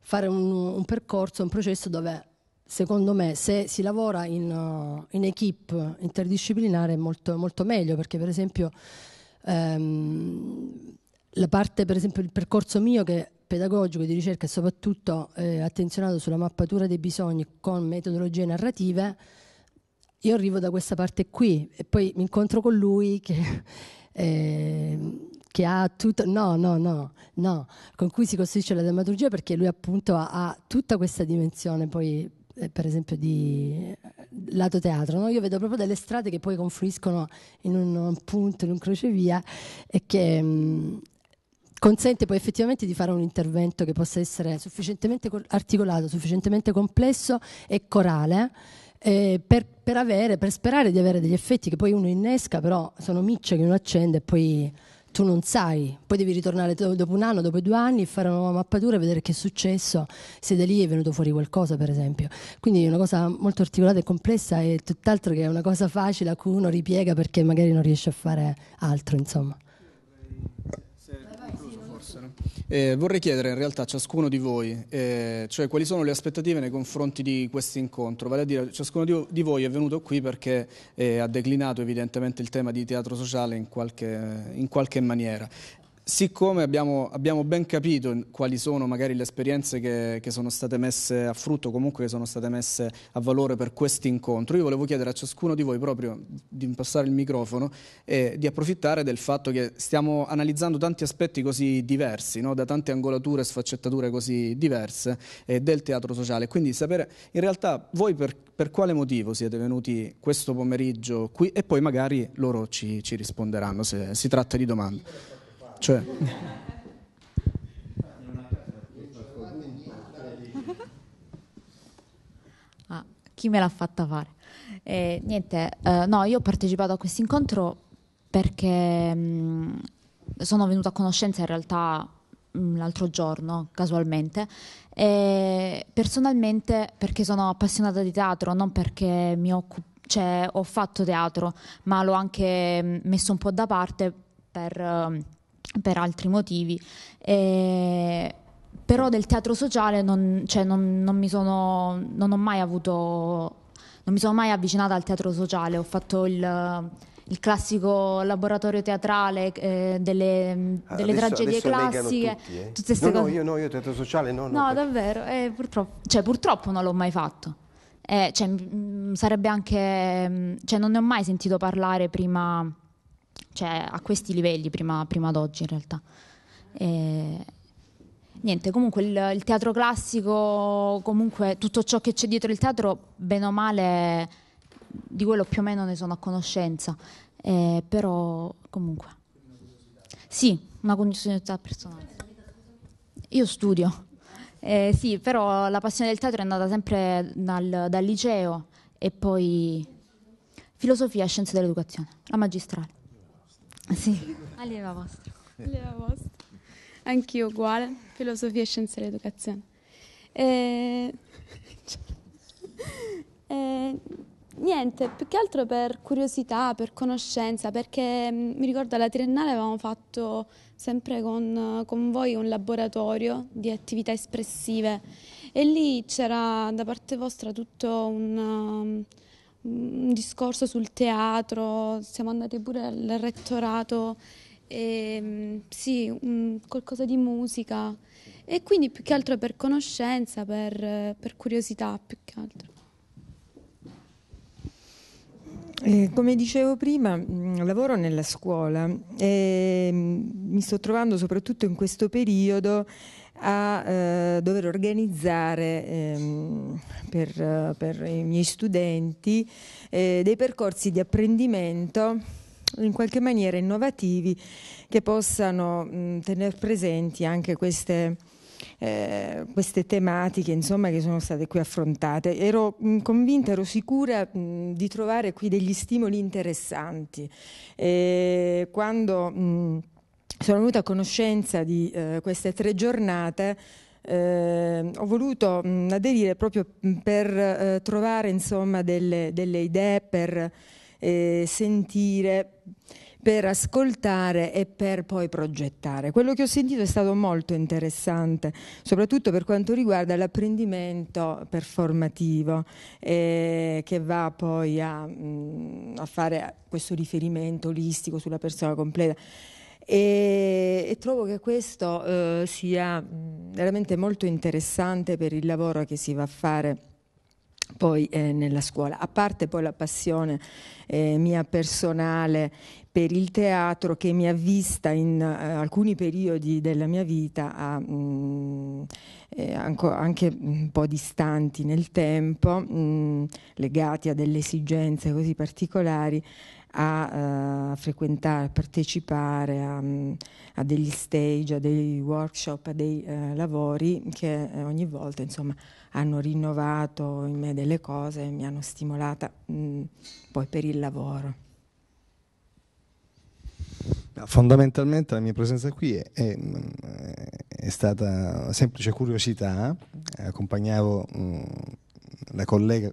fare un, un percorso, un processo dove secondo me, se si lavora in, uh, in equip interdisciplinare è molto, molto, meglio, perché per esempio ehm, la parte, per esempio il percorso mio che è pedagogico di ricerca e soprattutto eh, attenzionato sulla mappatura dei bisogni con metodologie narrative, io arrivo da questa parte qui e poi mi incontro con lui che... Eh, che ha tutto, no, no, no, no, con cui si costruisce la dematurgia perché lui appunto ha, ha tutta questa dimensione poi eh, per esempio di eh, lato teatro, no? io vedo proprio delle strade che poi confluiscono in un punto, in un crocevia e che mh, mm, consente poi effettivamente di fare un intervento che possa essere sufficientemente articolato, sufficientemente complesso e corale. Eh, per, per, avere, per sperare di avere degli effetti che poi uno innesca, però sono micce che uno accende e poi tu non sai, poi devi ritornare dopo un anno, dopo due anni, fare una nuova mappatura e vedere che è successo, se da lì è venuto fuori qualcosa per esempio. Quindi è una cosa molto articolata e complessa e tutt'altro che è una cosa facile a cui uno ripiega perché magari non riesce a fare altro, insomma. Eh, vorrei chiedere in realtà a ciascuno di voi, eh, cioè quali sono le aspettative nei confronti di questo incontro, vale a dire ciascuno di, voi è venuto qui perché eh, ha declinato evidentemente il tema di teatro sociale in qualche, in qualche maniera. Siccome abbiamo, abbiamo, ben capito quali sono magari le esperienze che, che, sono state messe a frutto, comunque che sono state messe a valore per questo incontro, io volevo chiedere a ciascuno di voi proprio di impassare il microfono e di approfittare del fatto che stiamo analizzando tanti aspetti così diversi, no? da tante angolature e sfaccettature così diverse eh, del teatro sociale. Quindi sapere in realtà voi per, per, quale motivo siete venuti questo pomeriggio qui e poi magari loro ci, ci risponderanno se si tratta di domande. Cioè. Ah, chi me l'ha fatta fare? Eh, niente, eh, no, io ho partecipato a questo incontro perché mh, mm, sono venuta a conoscenza in realtà mh, mm, l'altro giorno, casualmente, e personalmente perché sono appassionata di teatro, non perché mi occupo cioè, ho fatto teatro, ma l'ho anche mm, messo un po' da parte per per altri motivi. E eh, però del teatro sociale non, cioè non, non, mi sono, non ho mai avuto, non mi sono mai avvicinata al teatro sociale, ho fatto il, il classico laboratorio teatrale eh, delle, ah, delle adesso, tragedie adesso classiche. Tutti, eh? Tutte no, no, io no, io teatro sociale no. No, no davvero, eh, purtroppo, cioè, purtroppo non l'ho mai fatto. Eh, cioè, mh, sarebbe anche, cioè, non ne ho mai sentito parlare prima cioè a questi livelli prima, prima d'oggi in realtà. E, niente, comunque il, il, teatro classico, comunque tutto ciò che c'è dietro il teatro, bene o male, di quello più o meno ne sono a conoscenza, e, però comunque. Sì, una condizionalità personale. Io studio, eh, sì, però la passione del teatro è andata sempre dal, dal liceo e poi filosofia e scienze dell'educazione, la magistrale. Sì, allieva vostra. Allieva vostra. Anch'io uguale, filosofia, e scienze dell'educazione. E... Eh, e... Eh, niente, più che altro per curiosità, per conoscenza, perché mm, mi ricordo alla triennale avevamo fatto sempre con, con voi un laboratorio di attività espressive e lì c'era da parte vostra tutto un... Um, un discorso sul teatro, siamo andati pure al rettorato, e, mm, sì, un, mm, qualcosa di musica e quindi più che altro per conoscenza, per, per curiosità più che altro. Eh, come dicevo prima, mm, lavoro nella scuola e mi sto trovando soprattutto in questo periodo a eh, dover organizzare ehm, per, per, i miei studenti eh, dei percorsi di apprendimento in qualche maniera innovativi che possano mh, mm, tener presenti anche queste eh, queste tematiche insomma, che sono state qui affrontate. Ero mh, mm, convinta, ero sicura mh, mm, di trovare qui degli stimoli interessanti. E quando mh, sono venuta a conoscenza di eh, queste tre giornate eh, ho voluto mh, aderire proprio per eh, trovare insomma, delle, delle, idee, per eh, sentire, per ascoltare e per poi progettare. Quello che ho sentito è stato molto interessante, soprattutto per quanto riguarda l'apprendimento performativo, eh, che va poi a, mh, a fare questo riferimento olistico sulla persona completa. E, e trovo che questo eh, sia veramente molto interessante per il lavoro che si va a fare poi eh, nella scuola, a parte poi la passione eh, mia personale per il teatro che mi ha vista in eh, alcuni periodi della mia vita a, mh, eh, anche un po' distanti nel tempo, mh, legati a delle esigenze così particolari, a uh, frequentare, a partecipare a, mm, a, degli stage, a dei workshop, a dei uh, lavori che eh, ogni volta insomma, hanno rinnovato in me delle cose, e mi hanno stimolata mh, mm, poi per il lavoro. Fondamentalmente la mia presenza qui è, è, mm, è stata semplice curiosità, eh. accompagnavo mh, la collega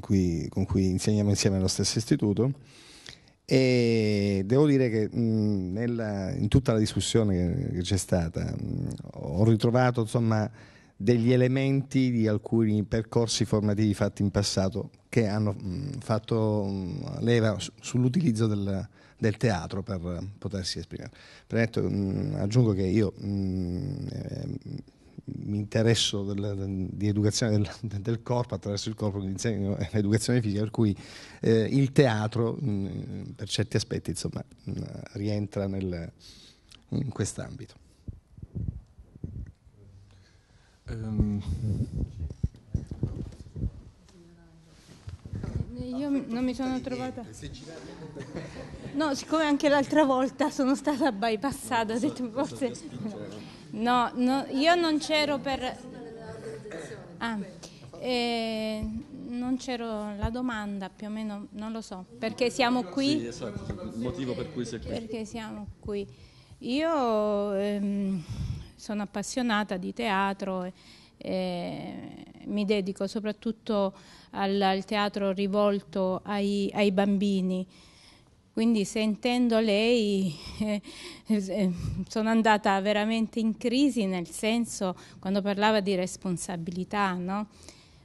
cui, con cui insegniamo insieme allo stesso istituto e devo dire che mh, nella, in tutta la discussione che, che c'è stata mh, ho ritrovato insomma, degli elementi di alcuni percorsi formativi fatti in passato che hanno mh, fatto leva sull'utilizzo del, del, teatro per potersi esprimere. Premetto, aggiungo che io eh, mi interesso del, di educazione del, del, corpo attraverso il corpo, quindi insegno eh, educazione fisica, per cui eh, il teatro mh, mm, eh, per certi aspetti insomma, mh, mm, rientra nel, in quest'ambito. Um. Io non mi sono trovata. No, siccome anche l'altra volta sono stata bypassata, ho detto forse. No, no io non c'ero per... Ah, eh, non c'ero la domanda, più o meno, non lo so, perché siamo qui. Sì, esatto, il motivo per cui sei qui. Perché siamo qui. Io ehm, sono appassionata di teatro, e, eh, mi dedico soprattutto al, al teatro rivolto ai, ai bambini. Quindi sentendo lei eh, eh, sono andata veramente in crisi nel senso quando parlava di responsabilità, no?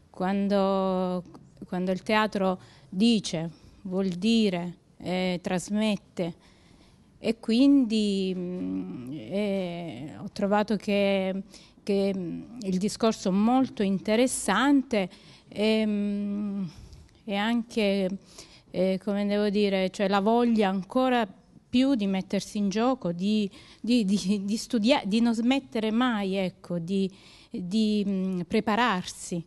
quando, quando, il teatro dice, vuol dire, eh, trasmette e quindi mh, mm, eh, ho trovato che, che mm, il discorso molto interessante e, mm, e anche eh, come devo dire, cioè la voglia ancora più di mettersi in gioco, di, di, di, di studiare, di non smettere mai, ecco, di, mh, prepararsi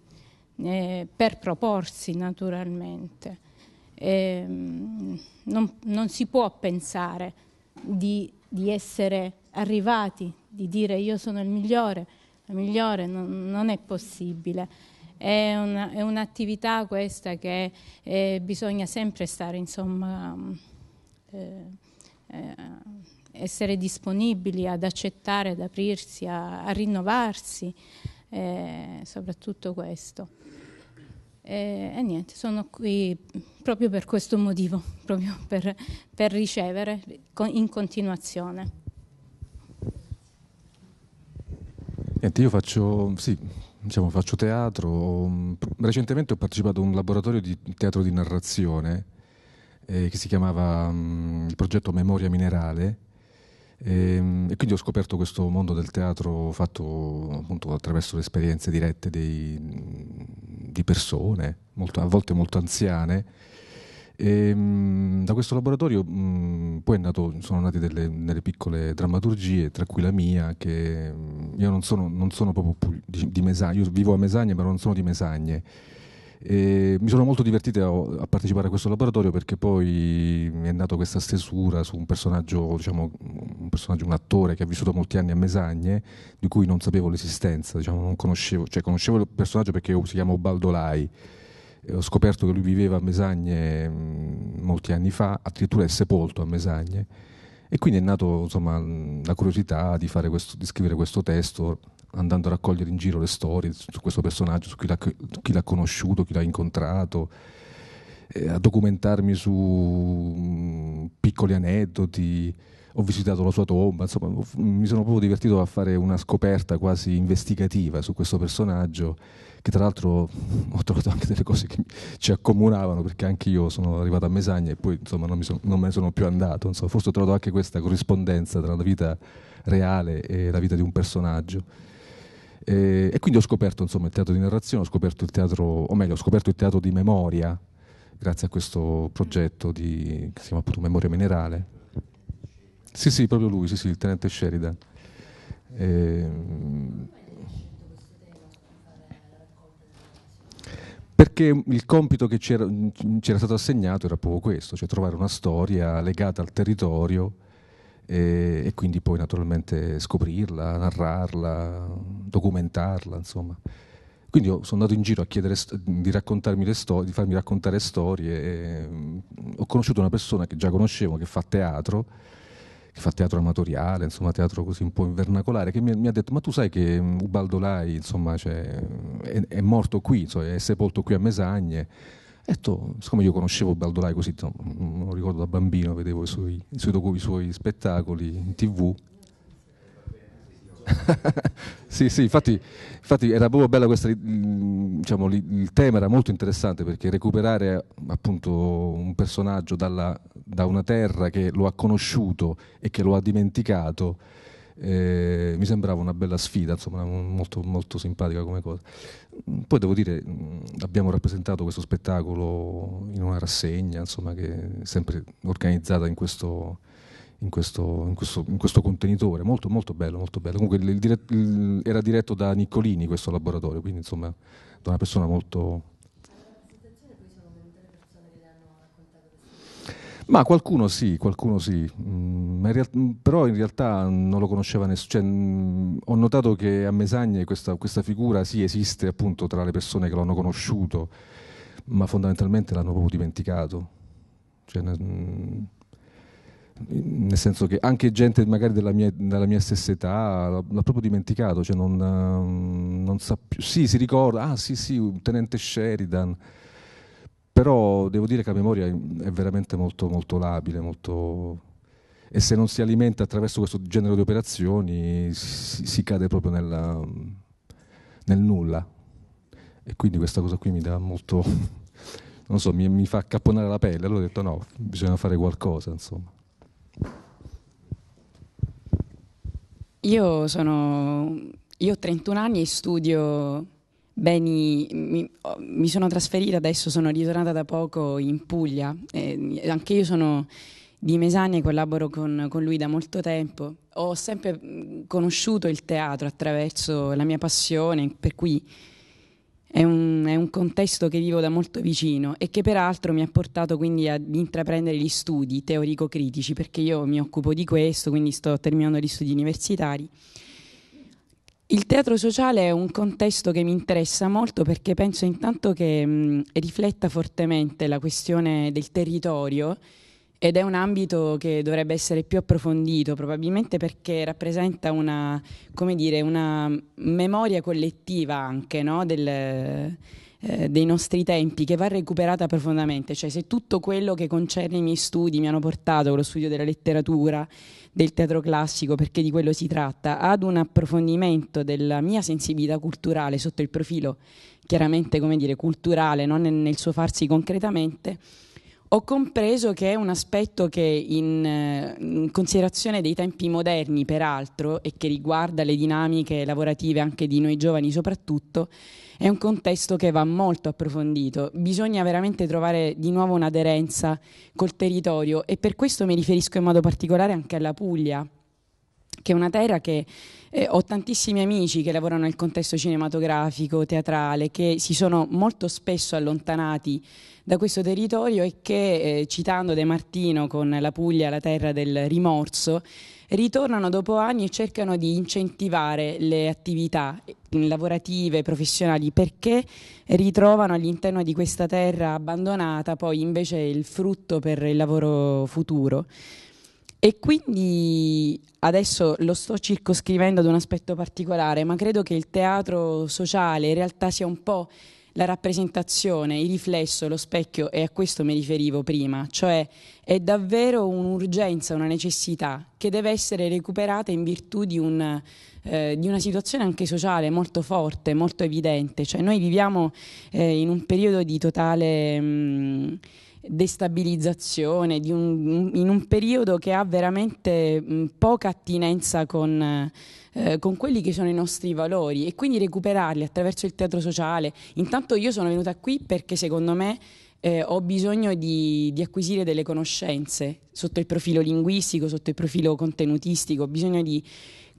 eh, per proporsi naturalmente. Eh, non, non, si può pensare di, di, essere arrivati, di dire io sono il migliore, la migliore non, non è possibile. È, una, è un'attività questa che eh, bisogna sempre stare, insomma, mm, eh, eh, essere disponibili ad accettare, ad aprirsi, a, a rinnovarsi, eh, soprattutto questo. E, eh, e, niente, sono qui proprio per questo motivo, proprio per, per ricevere in continuazione. Niente, io faccio, sì, diciamo, faccio teatro. Recentemente ho partecipato a un laboratorio di teatro di narrazione eh, che si chiamava um, il progetto Memoria Minerale. E, ehm, e, quindi ho scoperto questo mondo del teatro fatto appunto attraverso le esperienze dirette dei, di persone, molto, a volte molto anziane, e, ehm, da questo laboratorio mh, mm, poi nato, sono nate delle, delle, piccole drammaturgie, tra cui la mia, che mm, io non sono, non sono proprio di, di Mesagne, io vivo a Mesagne ma non sono di Mesagne. E mi sono molto divertito a, a, partecipare a questo laboratorio perché poi è nata questa stesura su un personaggio, diciamo, un personaggio, un attore che ha vissuto molti anni a Mesagne, di cui non sapevo l'esistenza, diciamo, non conoscevo, cioè conoscevo il personaggio perché si chiama Ubaldo Lai eh, ho scoperto che lui viveva a Mesagne mm, molti anni fa, addirittura è sepolto a Mesagne. E quindi è nata mm, la curiosità di, questo, di, scrivere questo testo, andando a raccogliere in giro le storie su questo personaggio, su chi l'ha, chi l'ha conosciuto, chi l'ha incontrato, eh, a documentarmi su mh, mm, piccoli aneddoti ho visitato la sua tomba, insomma mi sono proprio divertito a fare una scoperta quasi investigativa su questo personaggio che tra l'altro ho trovato anche delle cose che ci accomunavano perché anche io sono arrivato a Mesagna e poi insomma non, son, non me ne sono più andato, insomma, forse ho trovato anche questa corrispondenza tra la vita reale e la vita di un personaggio. E, e quindi ho scoperto insomma, il teatro di narrazione, ho scoperto il teatro, o meglio, ho scoperto il teatro di memoria, grazie a questo progetto di, che si chiama appunto Memoria Minerale, sì, sì, proprio lui, sì, sì, il tenente Sheridan. Eh, perché il compito che c'era, stato assegnato era proprio questo, cioè trovare una storia legata al territorio e, e quindi poi naturalmente scoprirla, narrarla, documentarla, insomma. Quindi sono andato in giro a chiedere di, sto- di farmi raccontare storie. E, mh, mm, ho conosciuto una persona che già conoscevo, che fa teatro, che fa teatro amatoriale, insomma teatro così un po' invernacolare, che mi, mi ha detto ma tu sai che mm, Ubaldo Lai insomma, cioè, è, è, morto qui, cioè, è sepolto qui a Mesagne. E detto, siccome io conoscevo Ubaldo così, mm, mm, non lo ricordo da bambino, vedevo i suoi, i suoi, i suoi spettacoli in tv, sì, sì, infatti, infatti era proprio bella questa, diciamo, il tema era molto interessante perché recuperare appunto un personaggio dalla, da una terra che lo ha conosciuto e che lo ha dimenticato eh, mi sembrava una bella sfida, insomma, molto, molto simpatica come cosa. Poi devo dire, abbiamo rappresentato questo spettacolo in una rassegna, insomma, che è sempre organizzata in questo in questo, in, questo, in questo, contenitore, molto, molto bello, molto bello. Comunque il, il, il, era diretto da Niccolini questo laboratorio, quindi insomma da una persona molto... Ma qualcuno sì, qualcuno sì, mm, in real, però in realtà non lo conosceva nessuno. Cioè, mm, ho notato che a Mesagne questa, questa figura sì esiste appunto tra le persone che l'hanno conosciuto, ma fondamentalmente l'hanno proprio dimenticato. Cioè, mm, nel senso che anche gente magari della mia, della mia stessa età l'ha, l'ha proprio dimenticato, cioè non, ehm, non, sa più, sì si ricorda, ah sì sì, un tenente Sheridan, però devo dire che la memoria è veramente molto, molto labile, molto... e se non si alimenta attraverso questo genere di operazioni si, si cade proprio nella, nel nulla e quindi questa cosa qui mi dà molto... non so, mi, mi fa accapponare la pelle, allora ho detto no, bisogna fare qualcosa, insomma. Io sono... Io ho 31 anni e studio beni... Mi, mi sono trasferita adesso, sono ritornata da poco in Puglia. Eh, anche io sono di Mesani e collaboro con, con, lui da molto tempo. Ho sempre mm, conosciuto il teatro attraverso la mia passione, per cui è un, è un, contesto che vivo da molto vicino e che peraltro mi ha portato quindi ad intraprendere gli studi teorico-critici, perché io mi occupo di questo, quindi sto terminando gli studi universitari. Il teatro sociale è un contesto che mi interessa molto perché penso intanto che mh, rifletta fortemente la questione del territorio ed è un ambito che dovrebbe essere più approfondito, probabilmente perché rappresenta una, dire, una memoria collettiva anche no? Del, eh, dei nostri tempi che va recuperata profondamente. Cioè, se tutto quello che concerne i miei studi mi hanno portato, lo studio della letteratura, del teatro classico, perché di quello si tratta, ad un approfondimento della mia sensibilità culturale sotto il profilo chiaramente come dire, culturale, non nel suo farsi concretamente ho compreso che è un aspetto che in, eh, in, considerazione dei tempi moderni, peraltro, e che riguarda le dinamiche lavorative anche di noi giovani soprattutto, è un contesto che va molto approfondito. Bisogna veramente trovare di nuovo un'aderenza col territorio e per questo mi riferisco in modo particolare anche alla Puglia, che è una terra che eh, ho tantissimi amici che lavorano nel contesto cinematografico, teatrale, che si sono molto spesso allontanati da questo territorio e che, eh, citando De Martino con La Puglia, la terra del rimorso, ritornano dopo anni e cercano di incentivare le attività eh, lavorative, professionali, perché ritrovano all'interno di questa terra abbandonata poi invece il frutto per il lavoro futuro. E quindi adesso lo sto circoscrivendo ad un aspetto particolare, ma credo che il teatro sociale in realtà sia un po' la rappresentazione, il riflesso, lo specchio, e a questo mi riferivo prima, cioè è davvero un'urgenza, una necessità che deve essere recuperata in virtù di, un, eh, di una situazione anche sociale molto forte, molto evidente, cioè noi viviamo eh, in un periodo di totale... Mh, mm, destabilizzazione, di un, in un periodo che ha veramente poca attinenza con, eh, con, quelli che sono i nostri valori e quindi recuperarli attraverso il teatro sociale. Intanto io sono venuta qui perché secondo me eh, ho bisogno di, di, acquisire delle conoscenze sotto il profilo linguistico, sotto il profilo contenutistico, ho bisogno di,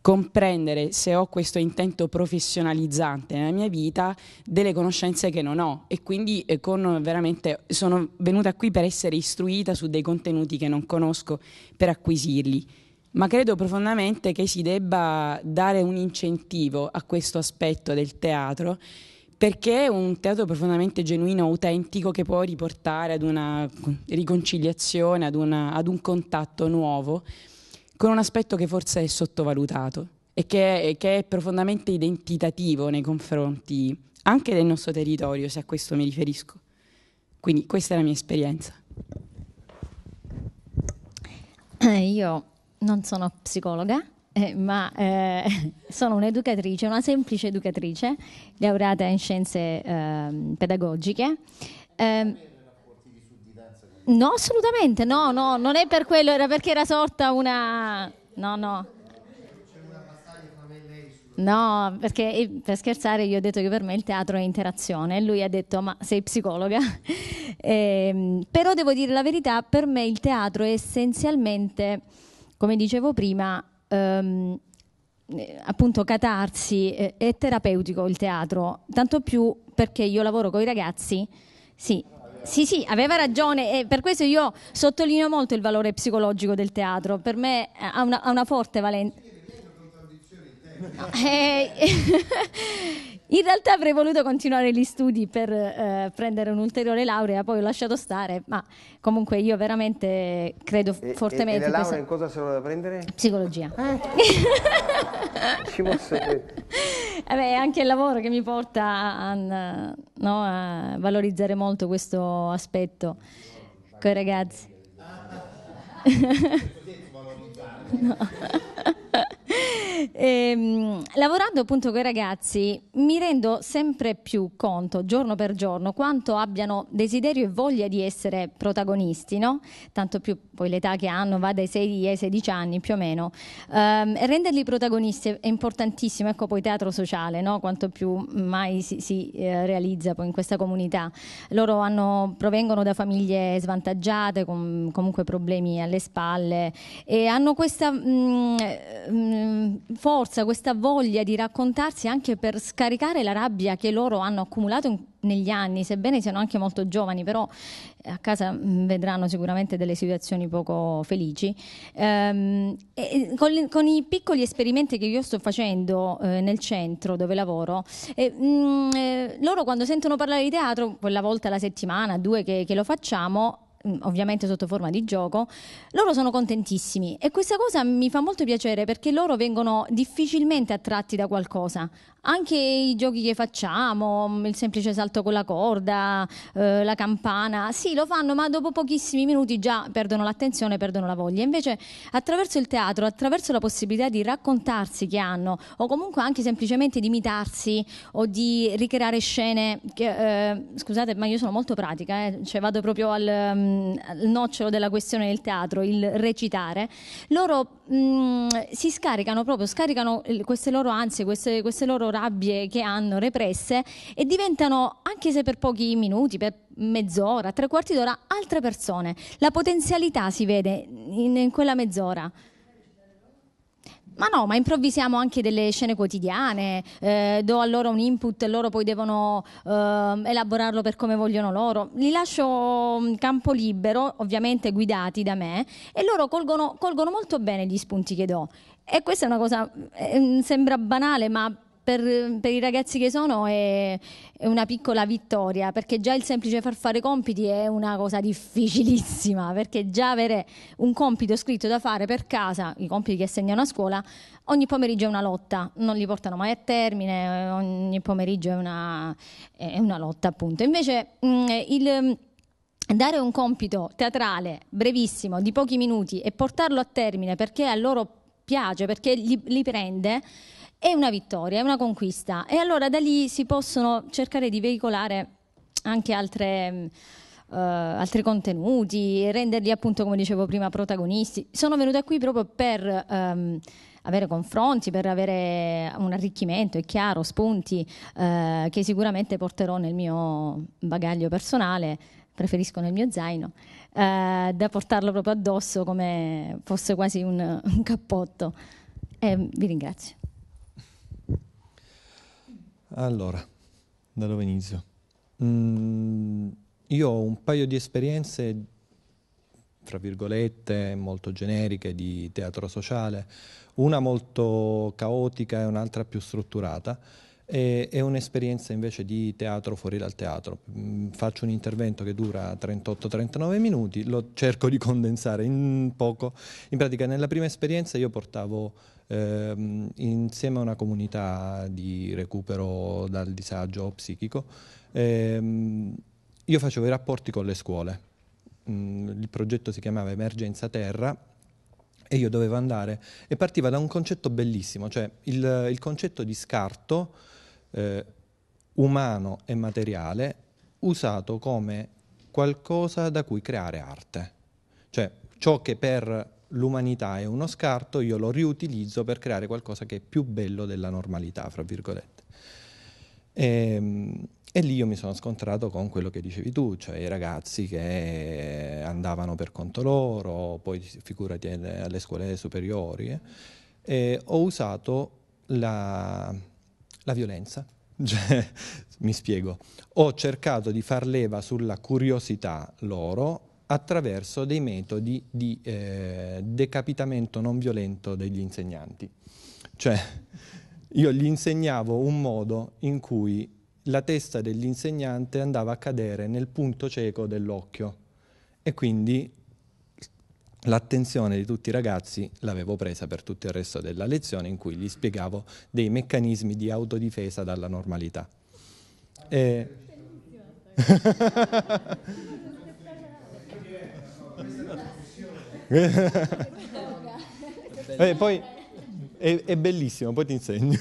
comprendere se ho questo intento professionalizzante nella mia vita delle conoscenze che non ho e quindi eh, con, veramente sono venuta qui per essere istruita su dei contenuti che non conosco per acquisirli. Ma credo profondamente che si debba dare un incentivo a questo aspetto del teatro perché è un teatro profondamente genuino, autentico, che può riportare ad una riconciliazione, ad, una, ad un contatto nuovo con un aspetto che forse è sottovalutato e che è, che è profondamente identitativo nei confronti anche del nostro territorio, se a questo mi riferisco. Quindi questa è la mia esperienza. Eh, io non sono psicologa, eh, ma eh, sono un'educatrice, una semplice educatrice, laureata in scienze ehm, pedagogiche. Ehm, No, assolutamente, no, no, non è per quello, era perché era sorta una... No, no. No, perché eh, per scherzare gli ho detto che per me il teatro è interazione e lui ha detto ma sei psicologa. eh, però devo dire la verità, per me il teatro è essenzialmente, come dicevo prima, ehm, eh, appunto catarsi, eh, è terapeutico il teatro, tanto più perché io lavoro con i ragazzi, sì, sì, sì, aveva ragione e per questo io sottolineo molto il valore psicologico del teatro, per me eh, ha una, ha una forte valenza. No, eh, In realtà avrei voluto continuare gli studi per eh, prendere un'ulteriore laurea, poi ho lasciato stare, ma comunque io veramente credo e, fortemente... E, la laurea in cosa sono da prendere? Psicologia. Eh? Ci posso Vabbè, eh anche il lavoro che mi porta a, no, a valorizzare molto questo aspetto con i ragazzi. no. E, ehm, lavorando appunto con i ragazzi mi rendo sempre più conto, giorno per giorno, quanto abbiano desiderio e voglia di essere protagonisti, no? Tanto più poi l'età che hanno va dai 6 ai 16 anni più o meno. Um, renderli protagonisti è importantissimo, ecco poi teatro sociale, no? Quanto più mai si, si eh, realizza poi in questa comunità. Loro hanno, provengono da famiglie svantaggiate, con comunque problemi alle spalle e hanno questa... Mh, mm, mh, mm, forza, questa voglia di raccontarsi anche per scaricare la rabbia che loro hanno accumulato in, negli anni, sebbene siano anche molto giovani, però eh, a casa mm, vedranno sicuramente delle situazioni poco felici. Ehm, con, con, i piccoli esperimenti che io sto facendo eh, nel centro dove lavoro, eh, mh, mm, eh, loro quando sentono parlare di teatro, quella volta alla settimana, due che, che lo facciamo, Mm, ovviamente sotto forma di gioco, loro sono contentissimi e questa cosa mi fa molto piacere perché loro vengono difficilmente attratti da qualcosa, anche i giochi che facciamo, mm, il semplice salto con la corda, eh, la campana, sì lo fanno ma dopo pochissimi minuti già perdono l'attenzione, perdono la voglia. Invece attraverso il teatro, attraverso la possibilità di raccontarsi che hanno o comunque anche semplicemente di imitarsi o di ricreare scene, che, eh, scusate ma io sono molto pratica, eh, cioè vado proprio al, um, al, nocciolo della questione del teatro, il recitare, loro mh, mm, si scaricano proprio, scaricano eh, queste loro ansie, queste, queste loro rabbie che hanno represse e diventano, anche se per pochi minuti, per mezz'ora, tre quarti d'ora, altre persone. La potenzialità si vede in, in quella mezz'ora. Ma no, ma improvvisiamo anche delle scene quotidiane, eh, do a loro un input e loro poi devono eh, elaborarlo per come vogliono loro. Li lascio mm, campo libero, ovviamente guidati da me, e loro colgono, colgono molto bene gli spunti che do. E questa è una cosa, mm, eh, sembra banale, ma per, per i ragazzi che sono è, è, una piccola vittoria, perché già il semplice far fare compiti è una cosa difficilissima, perché già avere un compito scritto da fare per casa, i compiti che assegnano a scuola, ogni pomeriggio è una lotta, non li portano mai a termine, ogni pomeriggio è una, è una lotta appunto. Invece mh, mm, il dare un compito teatrale brevissimo di pochi minuti e portarlo a termine perché a loro piace, perché li, li prende, è una vittoria, è una conquista. E allora da lì si possono cercare di veicolare anche altre... Uh, eh, altri contenuti, renderli appunto, come dicevo prima, protagonisti. Sono venuta qui proprio per um, avere confronti, per avere un arricchimento, è chiaro, spunti uh, che sicuramente porterò nel mio bagaglio personale, preferisco nel mio zaino, uh, da portarlo proprio addosso come fosse quasi un, un cappotto. E ehm, vi ringrazio. Allora, da dove inizio? Mm, io ho un paio di esperienze, fra virgolette, molto generiche di teatro sociale, una molto caotica e un'altra più strutturata. è un'esperienza invece di teatro fuori dal teatro. Mm, faccio un intervento che dura 38-39 minuti, lo cerco di condensare in poco. In pratica nella prima esperienza io portavo ehm, insieme a una comunità di recupero dal disagio psichico. Ehm, io facevo i rapporti con le scuole. Mm, il progetto si chiamava Emergenza Terra e io dovevo andare e partiva da un concetto bellissimo, cioè il, il concetto di scarto eh, umano e materiale usato come qualcosa da cui creare arte. Cioè ciò che per l'umanità è uno scarto, io lo riutilizzo per creare qualcosa che è più bello della normalità, fra virgolette. E, ehm, e lì io mi sono scontrato con quello che dicevi tu, cioè i ragazzi che andavano per conto loro, poi figurati alle scuole superiori. Eh, e ho usato la, la violenza, cioè, mi spiego, ho cercato di far leva sulla curiosità loro attraverso dei metodi di eh, decapitamento non violento degli insegnanti. Cioè, io gli insegnavo un modo in cui la testa dell'insegnante andava a cadere nel punto cieco dell'occhio e quindi l'attenzione di tutti i ragazzi l'avevo presa per tutto il resto della lezione in cui gli spiegavo dei meccanismi di autodifesa dalla normalità. E... eh, poi è, è, bellissimo, poi ti insegno.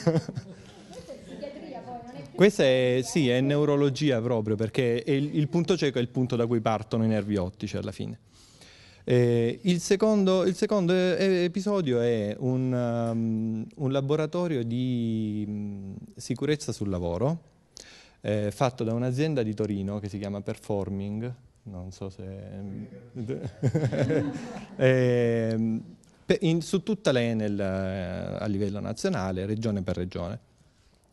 Questa è, sì, è neurologia proprio, perché il, il, punto cieco è il punto da cui partono i nervi ottici alla fine. Eh, il, secondo, il, secondo, episodio è un, um, un laboratorio di um, sicurezza sul lavoro eh, fatto da un'azienda di Torino che si chiama Performing, non so se... eh, in, su tutta l'Enel eh, a livello nazionale, regione per regione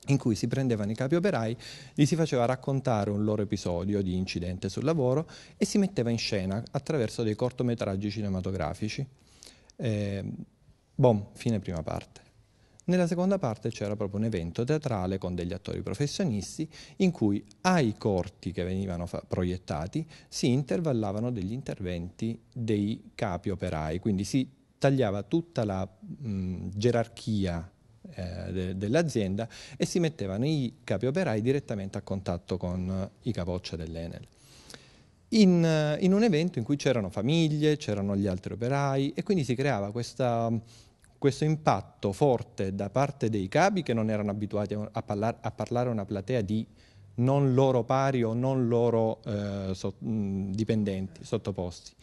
in cui si prendevano i capi operai, gli si faceva raccontare un loro episodio di incidente sul lavoro e si metteva in scena attraverso dei cortometraggi cinematografici. Eh, bom, fine prima parte. Nella seconda parte c'era proprio un evento teatrale con degli attori professionisti in cui ai corti che venivano proiettati si intervallavano degli interventi dei capi operai, quindi si tagliava tutta la mh, gerarchia eh, de dell'azienda e si mettevano i capi operai direttamente a contatto con i capoccia dell'Enel. In, in, un evento in cui c'erano famiglie, c'erano gli altri operai e quindi si creava questa questo impatto forte da parte dei capi che non erano abituati a, parlar, a parlare a una platea di non loro pari o non loro eh, so, dipendenti, sottoposti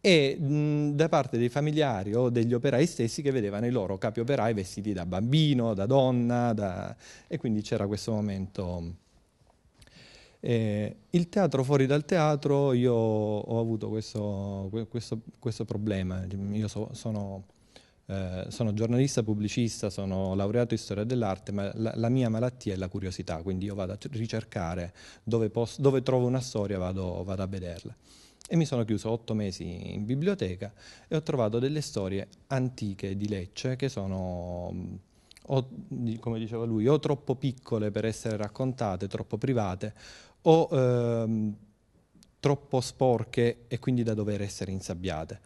e mh, da parte dei familiari o degli operai stessi che vedevano i loro capi operai vestiti da bambino, da donna, da... e quindi c'era questo momento. Eh, il teatro fuori dal teatro, io ho avuto questo, questo, questo problema, io so, sono eh, sono giornalista pubblicista, sono laureato in storia dell'arte, ma la, la, mia malattia è la curiosità, quindi io vado a ricercare dove, posso, dove trovo una storia, vado, vado a vederla. E mi sono chiuso otto mesi in biblioteca e ho trovato delle storie antiche di Lecce che sono mm, o, come diceva lui, o troppo piccole per essere raccontate, troppo private, o ehm, troppo sporche e quindi da dover essere insabbiate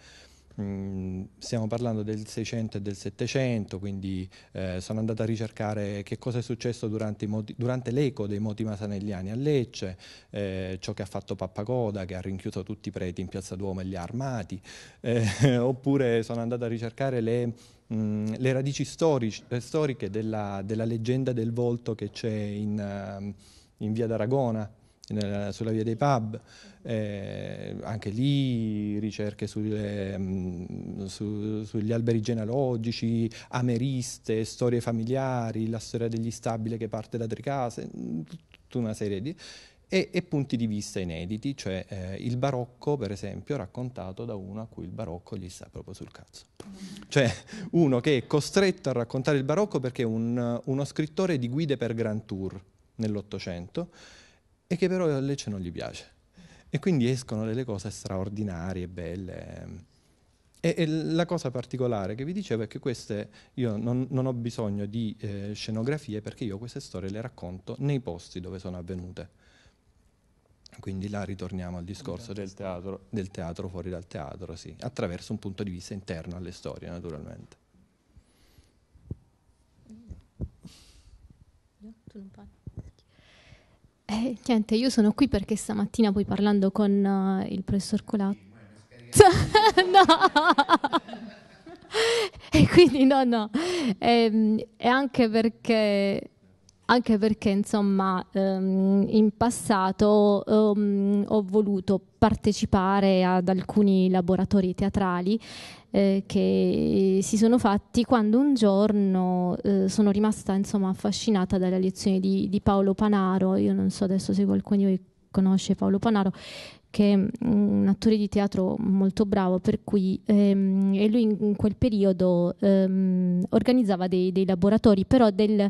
stiamo parlando del 600 e del 700, quindi eh, sono andato a ricercare che cosa è successo durante, durante l'eco dei moti masanelliani a Lecce, eh, ciò che ha fatto Pappacoda che ha rinchiuso tutti i preti in Piazza Duomo e gli armati, eh, oppure sono andato a ricercare le le radici storici, eh, storiche della, della, leggenda del volto che c'è in, eh, in, via d'Aragona nella, sulla via dei pub, eh, anche lì ricerche sulle, mh, mm, su, sugli alberi genealogici, ameriste, storie familiari, la storia degli stabili che parte da Tricase, mm, tutta una serie di... E, e, punti di vista inediti, cioè eh, il barocco, per esempio, raccontato da uno a cui il barocco gli sta proprio sul cazzo. Cioè uno che è costretto a raccontare il barocco perché è un, uno scrittore di guide per Grand Tour nell'Ottocento e che però a Lecce non gli piace. E quindi escono delle cose straordinarie, belle. E, e la cosa particolare che vi dicevo è che queste, io non, non ho bisogno di eh, scenografie perché io queste storie le racconto nei posti dove sono avvenute. Quindi là ritorniamo al discorso del teatro, del teatro fuori dal teatro, sì, attraverso un punto di vista interno alle storie, naturalmente. Io, tu non parli. Eh, niente, io sono qui perché stamattina poi parlando con uh, il professor Colato. no! e quindi no, no. E, ehm, e anche perché anche perché insomma ehm, in passato ehm, ho voluto partecipare ad alcuni laboratori teatrali eh, che si sono fatti quando un giorno eh, sono rimasta insomma affascinata dalla lezione di, di Paolo Panaro, io non so adesso se qualcuno di voi conosce Paolo Panaro, che è un attore di teatro molto bravo, per cui ehm, e lui in, quel periodo ehm, organizzava dei, dei, laboratori, però del,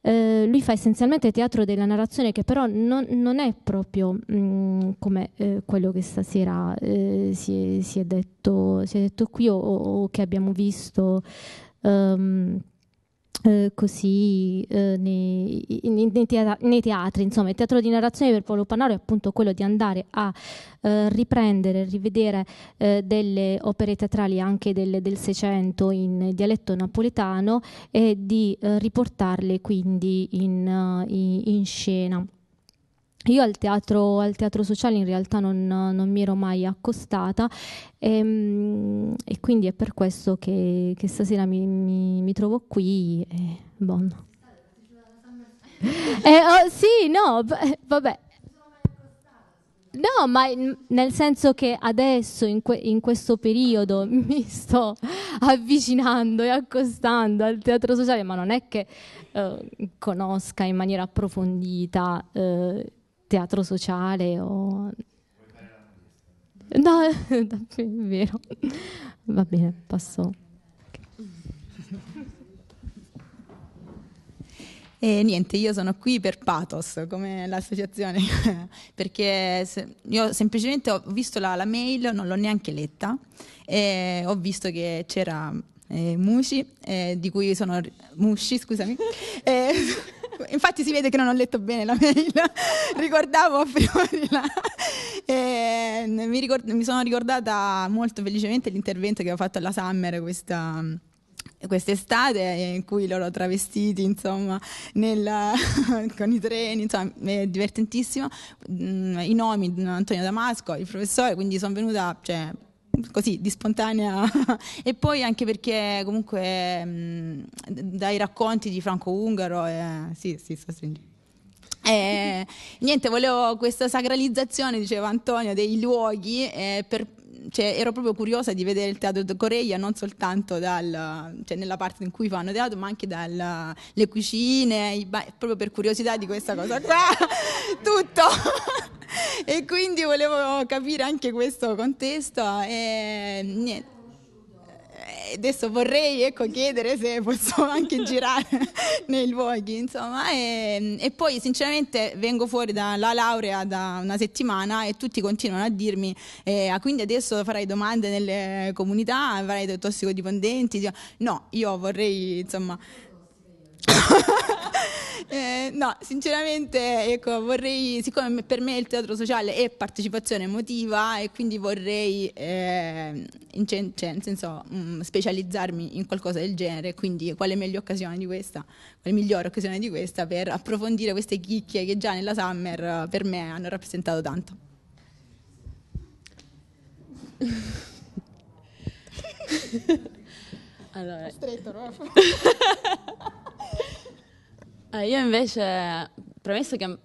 eh, lui fa essenzialmente teatro della narrazione che però non, non è proprio mm, come eh, quello che stasera eh, si, è, si, è detto, si, è, detto, qui o, o che abbiamo visto. Um, eh, così eh, nei, nei, teatri, nei, teatri, insomma il teatro di narrazione per Paolo Panaro è appunto quello di andare a eh, riprendere, rivedere eh, delle opere teatrali anche del, del Seicento in dialetto napoletano e di eh, riportarle quindi in, in, in scena. Io al teatro, al teatro, sociale in realtà non, non mi ero mai accostata e, ehm, e, quindi è per questo che, che stasera mi, mi, mi, trovo qui e bon. eh, oh, sì, no, eh, vabbè. No, ma in, nel senso che adesso, in, que, in, questo periodo, mi sto avvicinando e accostando al teatro sociale, ma non è che eh, conosca in maniera approfondita eh, teatro sociale o... No, è vero. Va bene, passo. E niente, io sono qui per Pathos, come l'associazione, perché io semplicemente ho visto la, la mail, non l'ho neanche letta, e ho visto che c'era eh, Mushi, eh, di cui sono... Mushi, scusami. eh, Infatti si vede che non ho letto bene la mail, ricordavo a priori la... E mi, ricord... mi sono ricordata molto felicemente l'intervento che ho fatto alla Summer questa quest'estate in cui loro travestiti insomma nel, con i treni insomma è divertentissimo mm, i nomi Antonio Damasco il professore quindi sono venuta cioè così di spontanea e poi anche perché comunque mh, dai racconti di Franco Ungaro eh, sì, sì, so, sì. E, eh, niente, volevo questa sacralizzazione, diceva Antonio, dei luoghi eh, per cioè, ero proprio curiosa di vedere il teatro di Coreia non soltanto dal, cioè, nella parte in cui fanno teatro, ma anche dalle cucine, ba- proprio per curiosità di questa cosa qua, tutto. e quindi volevo capire anche questo contesto e niente adesso vorrei ecco, chiedere se posso anche girare nei luoghi, insomma. E, e, poi sinceramente vengo fuori dalla laurea da una settimana e tutti continuano a dirmi, eh, ah, quindi adesso farai domande nelle comunità, avrai dei tossicodipendenti. No, io vorrei, insomma eh, no, sinceramente, ecco, vorrei, siccome per me il teatro sociale è partecipazione emotiva e quindi vorrei, eh, in, cioè, nel senso, mh, mm, specializzarmi in qualcosa del genere, quindi quale meglio occasione di questa, quale migliore occasione di questa per approfondire queste chicchie che già nella Summer eh, per me hanno rappresentato tanto. allora. Stretto, no? Eh, io invece, premesso che...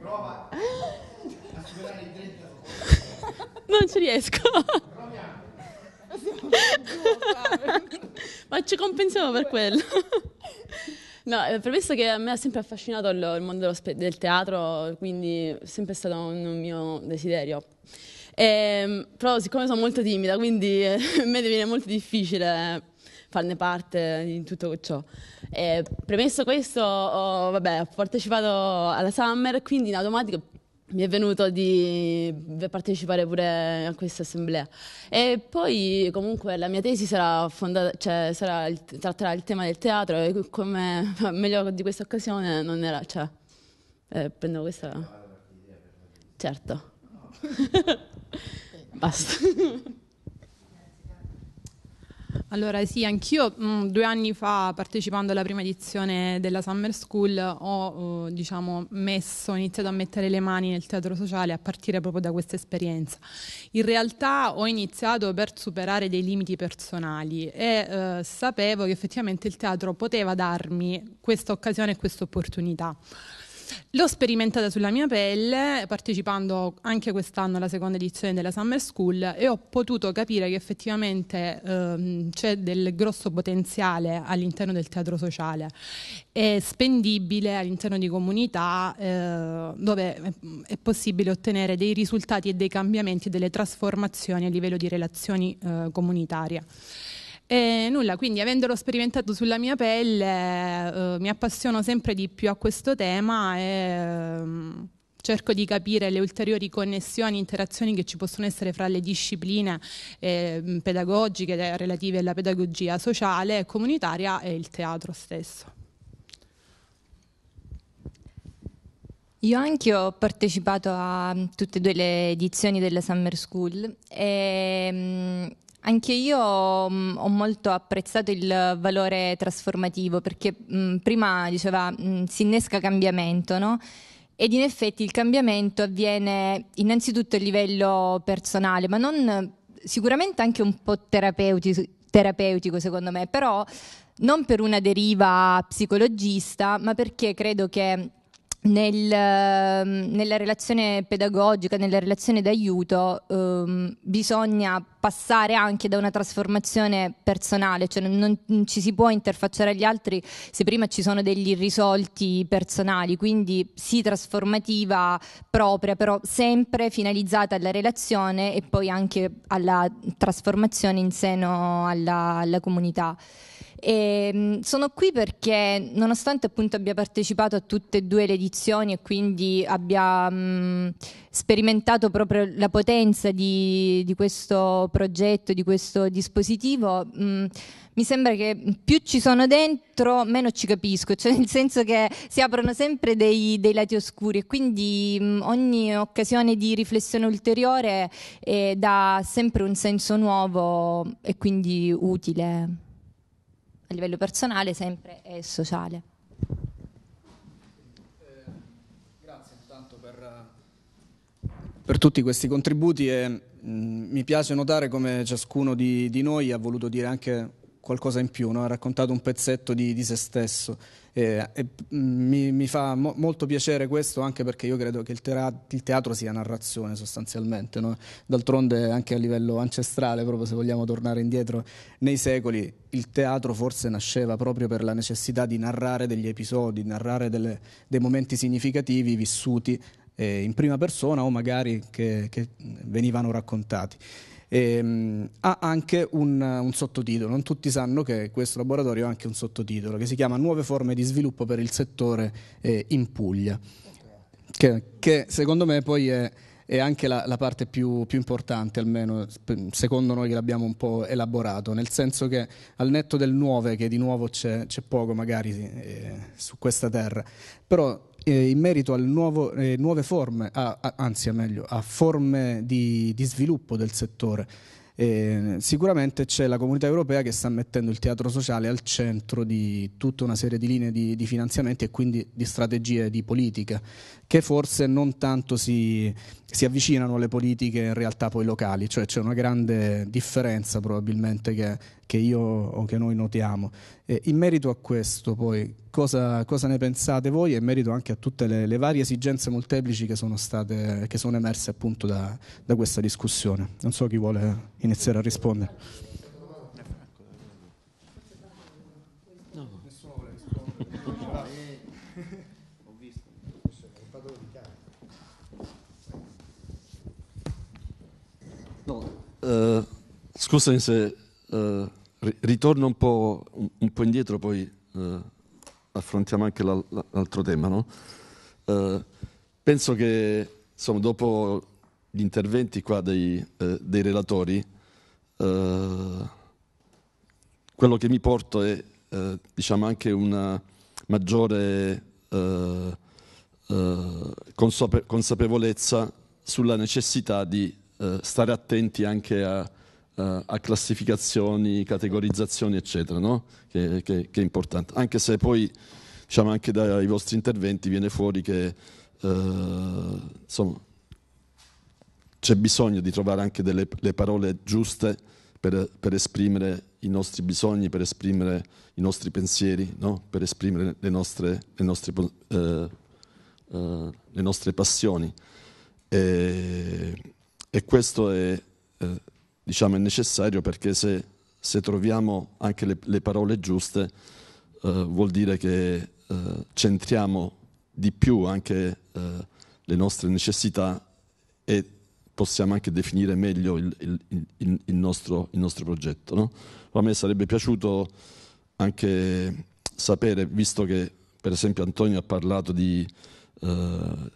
Prova a superare i 30 Non ci riesco. Ma ci compensiamo per quello. No, eh, premesso che a me ha sempre affascinato il, il mondo del teatro, quindi è sempre stato un, un mio desiderio. E, ehm, però siccome sono molto timida, quindi a me diviene molto difficile farne parte in tutto ciò. E premesso questo, ho, vabbè, ho partecipato alla Summer, quindi in automatico mi è venuto di partecipare pure a questa assemblea. E poi comunque la mia tesi sarà fondata, cioè, sarà il, tratterà il tema del teatro e come meglio di questa occasione non era, cioè, eh, prendo questa... Certo. Basta. Allora sì, anch'io mm, due anni fa partecipando alla prima edizione della Summer School ho uh, diciamo, messo, ho iniziato a mettere le mani nel teatro sociale a partire proprio da questa esperienza. In realtà ho iniziato per superare dei limiti personali e eh, sapevo che effettivamente il teatro poteva darmi questa occasione e questa opportunità. L'ho sperimentata sulla mia pelle partecipando anche quest'anno alla seconda edizione della Summer School e ho potuto capire che effettivamente ehm, c'è del grosso potenziale all'interno del teatro sociale. È spendibile all'interno di comunità eh, dove è possibile ottenere dei risultati e dei cambiamenti e delle trasformazioni a livello di relazioni eh, comunitarie. E nulla, quindi avendolo sperimentato sulla mia pelle eh, eh, mi appassiono sempre di più a questo tema e eh, cerco di capire le ulteriori connessioni, interazioni che ci possono essere fra le discipline eh, mm, pedagogiche relative alla pedagogia sociale e comunitaria e il teatro stesso. Io anche ho partecipato a tutte e due le edizioni della Summer School e mm, anche io mh, mm, ho molto apprezzato il valore trasformativo perché mh, mm, prima diceva mh, mm, si innesca cambiamento, no? Ed in effetti il cambiamento avviene innanzitutto a livello personale, ma non sicuramente anche un po' terapeutico, terapeutico secondo me, però non per una deriva psicologista, ma perché credo che nel, ehm, nella relazione pedagogica, nella relazione d'aiuto, ehm, bisogna passare anche da una trasformazione personale, cioè non, non, ci si può interfacciare agli altri se prima ci sono degli irrisolti personali, quindi sì trasformativa propria, però sempre finalizzata alla relazione e poi anche alla trasformazione in seno alla, alla comunità. E ehm, sono qui perché, nonostante appunto abbia partecipato a tutte e due le edizioni e quindi abbia mh, mm, sperimentato proprio la potenza di, di, questo progetto, di questo dispositivo, mh, mm, mi sembra che più ci sono dentro, meno ci capisco, cioè nel senso che si aprono sempre dei, dei lati oscuri e quindi mh, mm, ogni occasione di riflessione ulteriore eh, dà sempre un senso nuovo e quindi utile a livello personale sempre e sociale. grazie per, tutti questi contributi e mh, mm, mi piace notare come ciascuno di, di, noi ha voluto dire anche qualcosa in più, no? ha raccontato un pezzetto di, di se stesso. Eh, e, mm, mi, mi, fa mo- molto piacere questo anche perché io credo che il, teatro, il teatro sia narrazione sostanzialmente, no? d'altronde anche a livello ancestrale, proprio se vogliamo tornare indietro nei secoli, il teatro forse nasceva proprio per la necessità di narrare degli episodi, narrare delle, dei momenti significativi vissuti eh, in prima persona o magari che, che venivano raccontati ehm, ha anche un, un, sottotitolo. Non tutti sanno che questo laboratorio ha anche un sottotitolo che si chiama Nuove forme di sviluppo per il settore eh, in Puglia, che, che, secondo me poi è, è anche la, la parte più, più, importante, almeno secondo noi che l'abbiamo un po' elaborato, nel senso che al netto del nuove, che di nuovo c'è, c'è poco magari eh, su questa terra, però eh, in merito alle eh, nuove forme, a, a, anzi a meglio, a forme di, di sviluppo del settore. Eh, sicuramente c'è la comunità europea che sta mettendo il teatro sociale al centro di tutta una serie di linee di, di finanziamenti e quindi di strategie di politica che forse non tanto si, si, avvicinano alle politiche in realtà poi locali, cioè c'è una grande differenza probabilmente che che io o che noi notiamo. Eh, in merito a questo poi, cosa, cosa, ne pensate voi e in merito anche a tutte le, le varie esigenze molteplici che sono, state, che sono emerse appunto da, da questa discussione? Non so chi vuole iniziare a rispondere. Eh, scusami se eh, ritorno un po', un po', indietro, poi eh, affrontiamo anche l'altro tema. No? Eh, penso che insomma, dopo gli interventi qua dei, eh, dei relatori, eh, quello che mi porto è diciamo anche una maggiore consapevolezza sulla necessità di stare attenti anche a uh, a classificazioni, categorizzazioni, eccetera, no? che, che, che, è importante. Anche se poi, diciamo, anche dai vostri interventi viene fuori che uh, insomma, c'è bisogno di trovare anche delle le parole giuste per, per, esprimere i nostri bisogni, per esprimere i nostri pensieri, no? per esprimere le nostre, le nostre, uh, le nostre passioni. E, e questo è eh, diciamo, è necessario perché se, se troviamo anche le, le parole giuste eh, vuol dire che eh, centriamo di più anche eh, le nostre necessità e possiamo anche definire meglio il, il, il, il nostro, nostro, progetto. No? A me sarebbe piaciuto anche sapere, visto che per esempio Antonio ha parlato di, eh,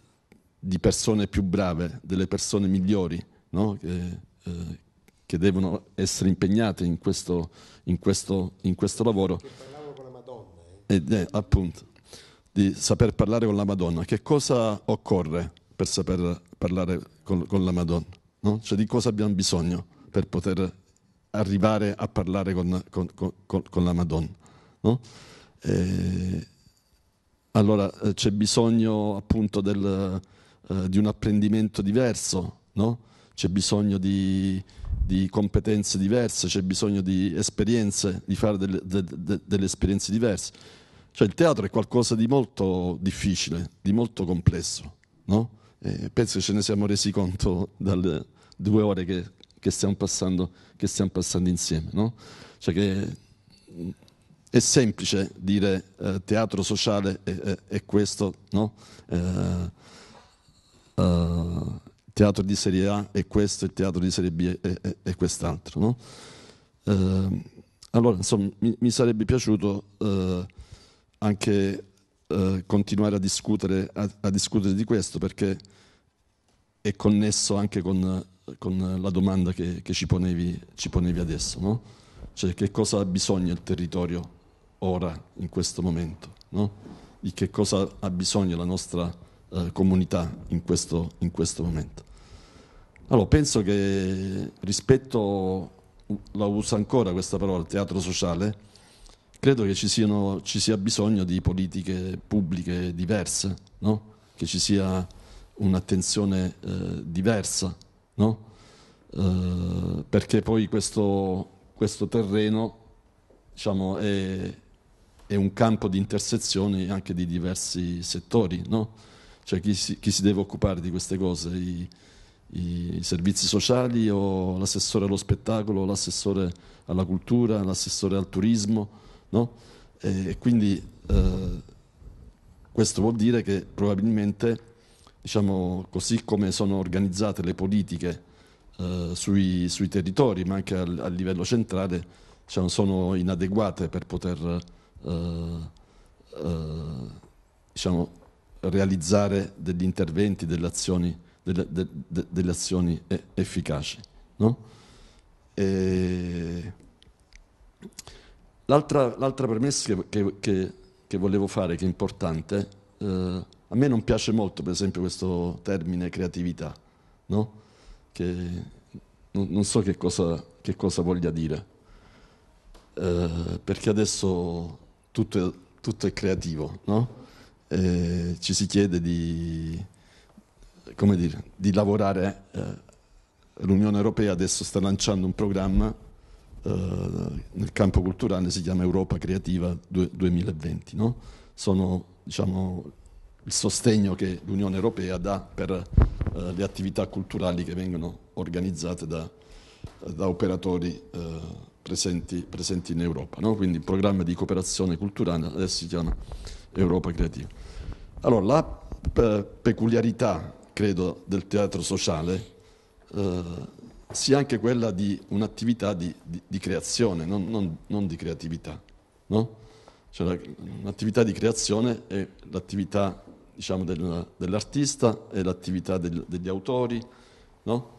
di persone più brave, delle persone migliori, no? che, eh, che devono essere impegnate in questo, in questo, in questo lavoro. Che con la Madonna. Eh. Ed è appunto di saper parlare con la Madonna. Che cosa occorre per saper parlare con, con la Madonna? No? Cioè di cosa abbiamo bisogno per poter arrivare a parlare con, con, con la Madonna? No? E, allora eh, c'è bisogno appunto del, eh, di un apprendimento diverso, no? c'è bisogno di, di competenze diverse, c'è bisogno di esperienze, di fare delle, de, de, delle esperienze diverse. Cioè il teatro è qualcosa di molto difficile, di molto complesso, no? penso che ce ne siamo resi conto dalle due ore che, che, stiamo, passando, che stiamo, passando, insieme, no? Cioè che è semplice dire eh, teatro sociale è, è, è questo, no? Eh, eh, teatro di serie A è questo, il teatro di serie B è, è, è quest'altro. No? Eh, allora, insomma, mi, mi sarebbe piaciuto eh, anche eh, continuare a discutere, a, a discutere, di questo perché è connesso anche con, con la domanda che, che ci, ponevi, ci, ponevi, adesso, no? cioè che cosa ha bisogno il territorio ora, in questo momento, no? di che cosa ha bisogno la nostra eh, comunità in questo, in questo, momento. Allora, penso che rispetto, la uso ancora questa parola, teatro sociale, credo che ci, siano, ci sia bisogno di politiche pubbliche diverse, no? che ci sia un'attenzione eh, diversa, no? eh, perché poi questo, questo terreno diciamo, è, è, un campo di intersezioni anche di diversi settori. No? cioè chi si, chi si deve occupare di queste cose, i, i servizi sociali o l'assessore allo spettacolo, l'assessore alla cultura, l'assessore al turismo, no? E quindi eh, questo vuol dire che probabilmente, diciamo, così come sono organizzate le politiche eh, sui, sui, territori, ma anche al, a livello centrale, diciamo, sono inadeguate per poter eh, eh diciamo, realizzare degli interventi, delle azioni, delle, de, de, delle azioni e, efficaci. No? E... L'altra, l'altra, premessa che, che, che, volevo fare, che è importante, eh, a me non piace molto per esempio questo termine creatività, no? che non, non, so che cosa, che cosa voglia dire, eh, perché adesso tutto è, tutto è creativo. No? eh, ci si chiede di, dire, di lavorare. Eh, L'Unione Europea adesso sta lanciando un programma eh, nel campo culturale, si chiama Europa Creativa 2020. No? Sono diciamo, il sostegno che l'Unione Europea dà per eh, le attività culturali che vengono organizzate da, da operatori eh, presenti, presenti, in Europa. No? Quindi il programma di cooperazione culturale adesso si chiama Europa Creativa. Allora, la peculiarità, credo, del teatro sociale eh, sia anche quella di un'attività di, di, di creazione, non, non, non, di creatività. No? Cioè, l'attività di creazione è l'attività diciamo, del, dell'artista, è l'attività del, degli autori, no?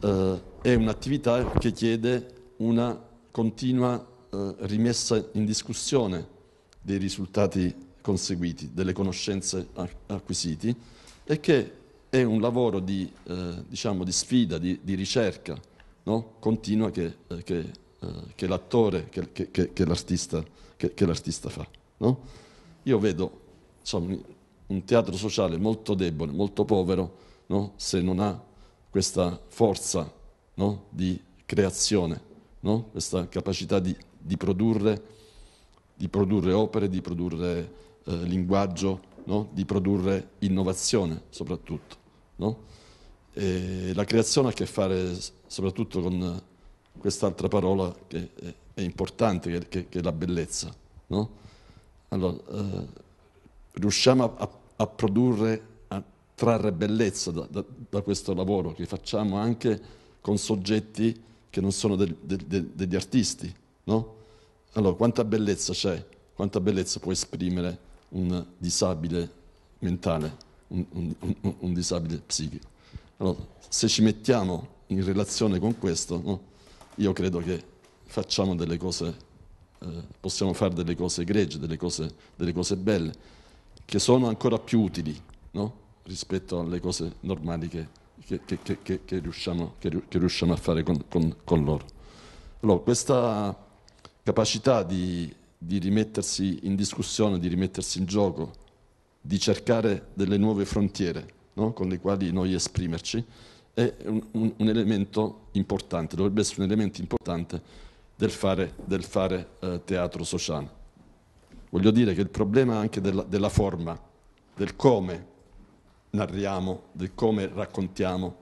eh, è un'attività che chiede una continua eh, rimessa in discussione dei risultati conseguiti, delle conoscenze acquisiti e che è un lavoro di, eh, diciamo, di sfida, di, di ricerca no? continua che, eh, eh, che, che l'attore, che, che l'artista, fa. No? Io vedo insomma, un teatro sociale molto debole, molto povero, no? se non ha questa forza no? di creazione, no? questa capacità di, di, produrre, di produrre opere, di produrre eh, linguaggio no? di produrre innovazione soprattutto. No? E la creazione ha a che fare soprattutto con quest'altra parola che è importante, che, è la bellezza. No? Allora, eh, riusciamo a, a, produrre, a trarre bellezza da, da, da, questo lavoro che facciamo anche con soggetti che non sono del, del, del, degli artisti. No? Allora, quanta bellezza c'è? Quanta bellezza può esprimere? un disabile mentale, un, un, un disabile psichico. Allora, se ci mettiamo in relazione con questo, no, io credo che facciamo delle cose, eh, possiamo fare delle cose egregie, delle cose, delle cose belle, che sono ancora più utili no, rispetto alle cose normali che, che, che, che riusciamo, riusciamo, a fare con, con, con loro. Allora, questa capacità di di rimettersi in discussione, di rimettersi in gioco, di cercare delle nuove frontiere no? con le quali noi esprimerci, è un, un, un, elemento importante, dovrebbe essere un elemento importante del fare, del fare eh, teatro sociale. Voglio dire che il problema anche della, della forma, del come narriamo, del come raccontiamo,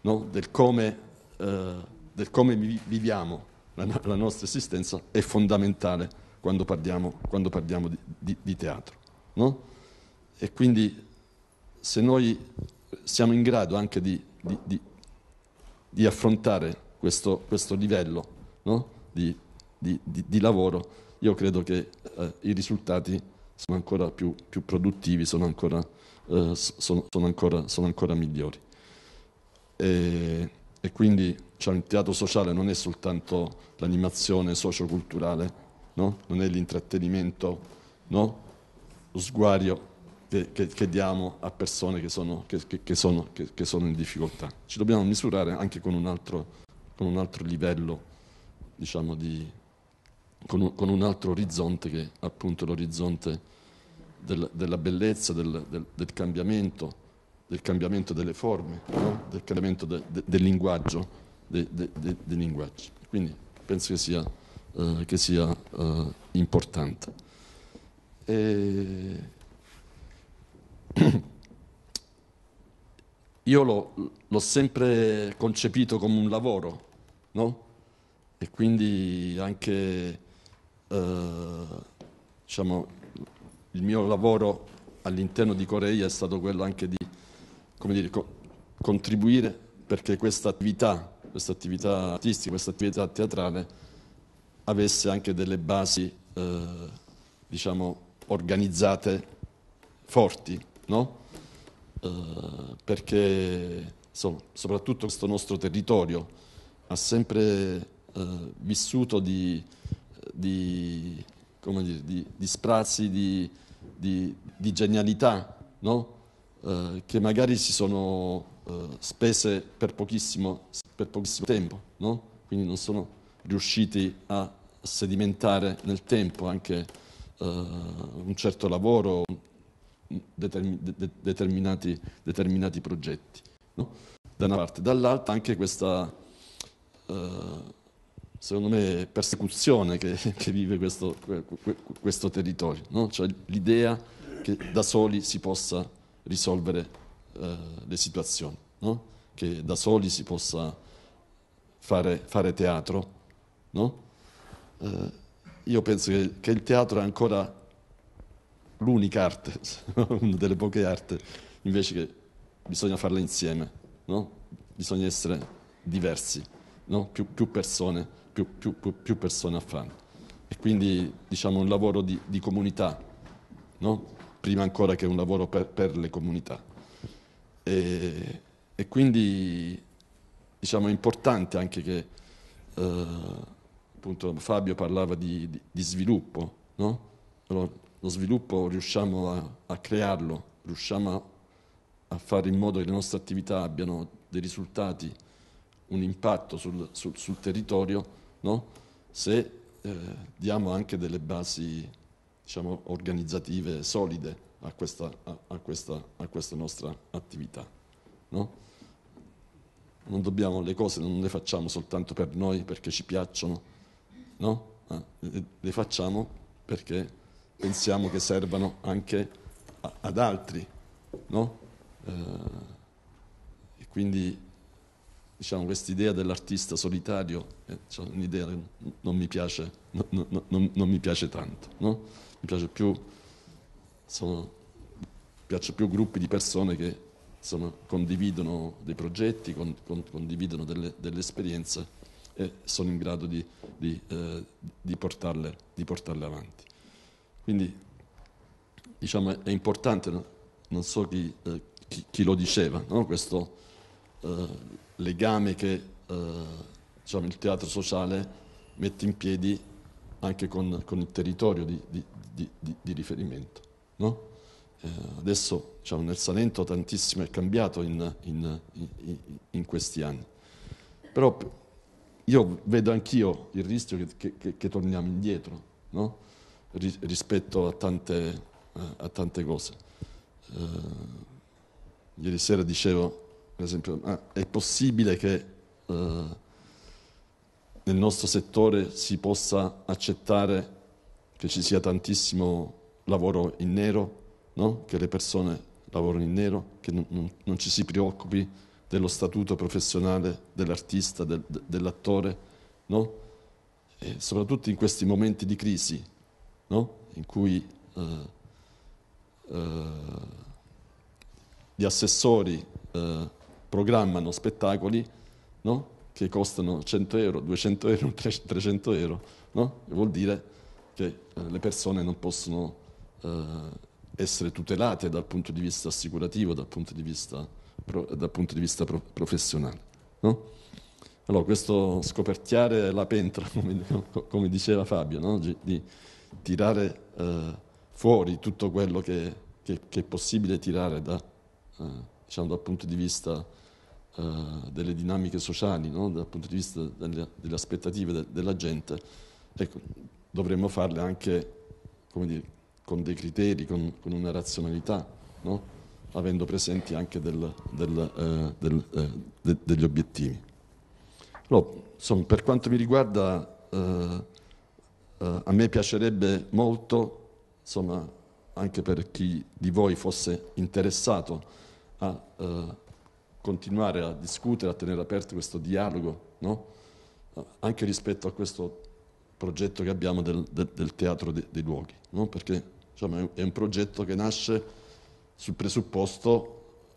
no? del, come, eh, del, come, viviamo la, la nostra esistenza è fondamentale quando parliamo, quando parliamo di, di, di, teatro. No? E quindi se noi siamo in grado anche di, di affrontare questo, questo livello no? di, lavoro, io credo che eh, i risultati sono ancora più, più produttivi, sono ancora, eh, sono, sono ancora, sono ancora migliori. E, e quindi cioè, il teatro sociale non è soltanto l'animazione socioculturale, no? non è l'intrattenimento, no? lo sguario che, che, che, diamo a persone che sono, che, sono, sono in difficoltà. Ci dobbiamo misurare anche con un altro, con un altro livello, diciamo, di, con, un, con, un, altro orizzonte che è appunto l'orizzonte del, della bellezza, del, del, del cambiamento del cambiamento delle forme, no? del cambiamento de, de, del linguaggio, de, dei linguaggi. Quindi penso che sia eh, che sia eh, importante. E... Io l'ho sempre concepito come un lavoro, no? E quindi anche eh, diciamo, il mio lavoro all'interno di Corea è stato quello anche di dire, co contribuire perché questa attività, questa attività artistica, questa attività teatrale avesse anche delle basi, eh, diciamo, organizzate forti, no? eh, perché insomma, soprattutto questo nostro territorio ha sempre eh, vissuto di, di, dire, di, di sprazzi, di, di genialità, no? eh, che magari si sono eh, spese per pochissimo, per pochissimo tempo, no? quindi non sono riusciti a sedimentare nel tempo anche eh, un certo lavoro, determin de determinati, determinati, progetti. No? Da una parte, dall'altra anche questa, eh, secondo me, persecuzione che, che vive questo, questo territorio, no? cioè l'idea che da soli si possa risolvere eh, le situazioni, no? che da soli si possa fare, fare teatro No? Eh, io penso che, che, il teatro è ancora l'unica arte, una delle poche arti, invece che bisogna farla insieme, no? bisogna essere diversi, no? più, più, persone, più, più, più, persone a farlo. E quindi diciamo un lavoro di, di comunità, prima ancora che un lavoro per, per le comunità. E, e, quindi diciamo, è importante anche che eh, appunto Fabio parlava di, di, di sviluppo, no? Allora, lo sviluppo riusciamo a, a crearlo, riusciamo a, a, fare in modo che le nostre attività abbiano dei risultati, un impatto sul, sul, sul territorio, no? se eh, diamo anche delle basi diciamo, organizzative solide a questa, a, questa, a questa nostra attività. No? Dobbiamo, le cose non le facciamo soltanto per noi perché ci piacciono, no? Ah, le facciamo perché pensiamo che servano anche ad altri, no? Eh, e quindi diciamo, idea dell'artista solitario eh, è cioè, diciamo, un'idea che non mi piace, no, no, non, non mi piace tanto, no? Mi piace più, sono, piace più gruppi di persone che insomma, condividono dei progetti, con, con, condividono delle, delle esperienze e sono in grado di, di, eh, di, portarle, di portarle, avanti. Quindi diciamo, è importante, no? non so chi, eh, chi, chi lo diceva, no? questo eh, legame che eh, diciamo, il teatro sociale mette in piedi anche con, con il territorio di, riferimento. No? Eh, adesso diciamo, nel Salento tantissimo è cambiato in, in, in, in questi anni. Però io vedo anch'io il rischio che, che, che, torniamo indietro no? rispetto a tante, eh, a tante cose. Uh, ieri sera dicevo, per esempio, ah, è possibile che uh, nel nostro settore si possa accettare che ci sia tantissimo lavoro in nero, no? che le persone lavorano in nero, che non, non, non ci si preoccupi dello statuto professionale dell'artista, del, dell'attore, no? soprattutto in questi momenti di crisi, no? in cui eh, eh, gli assessori eh, programmano spettacoli no? che costano 100 euro, 200 euro, 300 euro, no? vuol dire che eh, le persone non possono eh, essere tutelate dal punto di vista assicurativo, dal punto di vista dal punto di vista pro, professionale. No? Allora, questo scoperchiare la pentola, come, diceva Fabio, no? di tirare eh, fuori tutto quello che, che, che è possibile tirare da, eh, diciamo, dal punto di vista eh, delle dinamiche sociali, no? dal punto di vista delle, delle aspettative de, della gente, ecco, dovremmo farle anche dire, con dei criteri, con, con una razionalità. No? avendo presenti anche del, del, eh, del, eh, de, degli obiettivi. Allora, insomma, per quanto mi riguarda, eh, eh, a me piacerebbe molto, insomma, anche per chi di voi fosse interessato a eh, continuare a discutere, a tenere aperto questo dialogo, no? anche rispetto a questo progetto che abbiamo del, del, del teatro de, dei luoghi, no? perché diciamo, è un progetto che nasce sul presupposto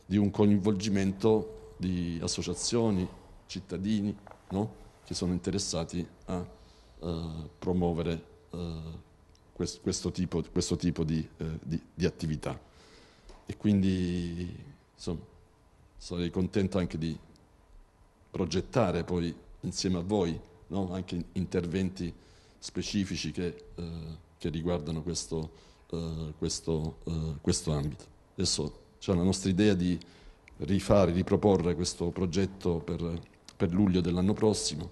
di un coinvolgimento di associazioni, cittadini no? che sono interessati a eh, promuovere eh, quest, questo, tipo, questo tipo di, eh, di, di, attività. E quindi insomma, sarei contento anche di progettare poi insieme a voi no? anche interventi specifici che, eh, che riguardano questo, eh, questo, eh, questo ambito. Adesso c'è la nostra idea di rifare, riproporre questo progetto per, per luglio dell'anno prossimo,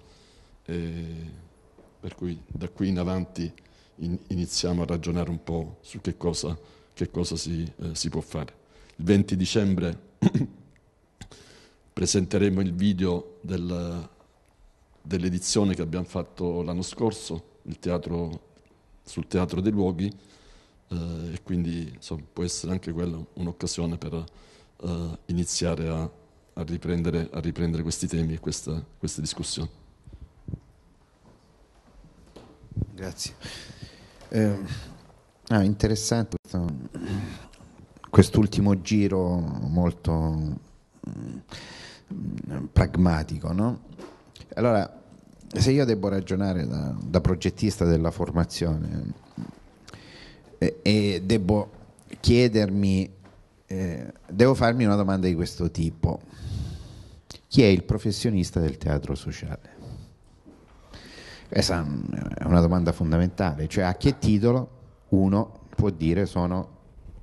per cui da qui in avanti in, iniziamo a ragionare un po' su che cosa, che cosa si, eh, si può fare. Il 20 dicembre presenteremo il video del, dell'edizione che abbiamo fatto l'anno scorso, teatro, sul Teatro dei Luoghi, eh, e quindi insomma, può essere anche quella un'occasione per eh, iniziare a, a, riprendere, a, riprendere, questi temi e questa, queste discussioni. Grazie. Eh, ah, interessante quest'ultimo giro molto mm, pragmatico. No? Allora, se io devo ragionare da, da progettista della formazione, eh, e devo chiedermi, eh, devo farmi una domanda di questo tipo. Chi è il professionista del teatro sociale? Questa è una domanda fondamentale, cioè a che titolo uno può dire sono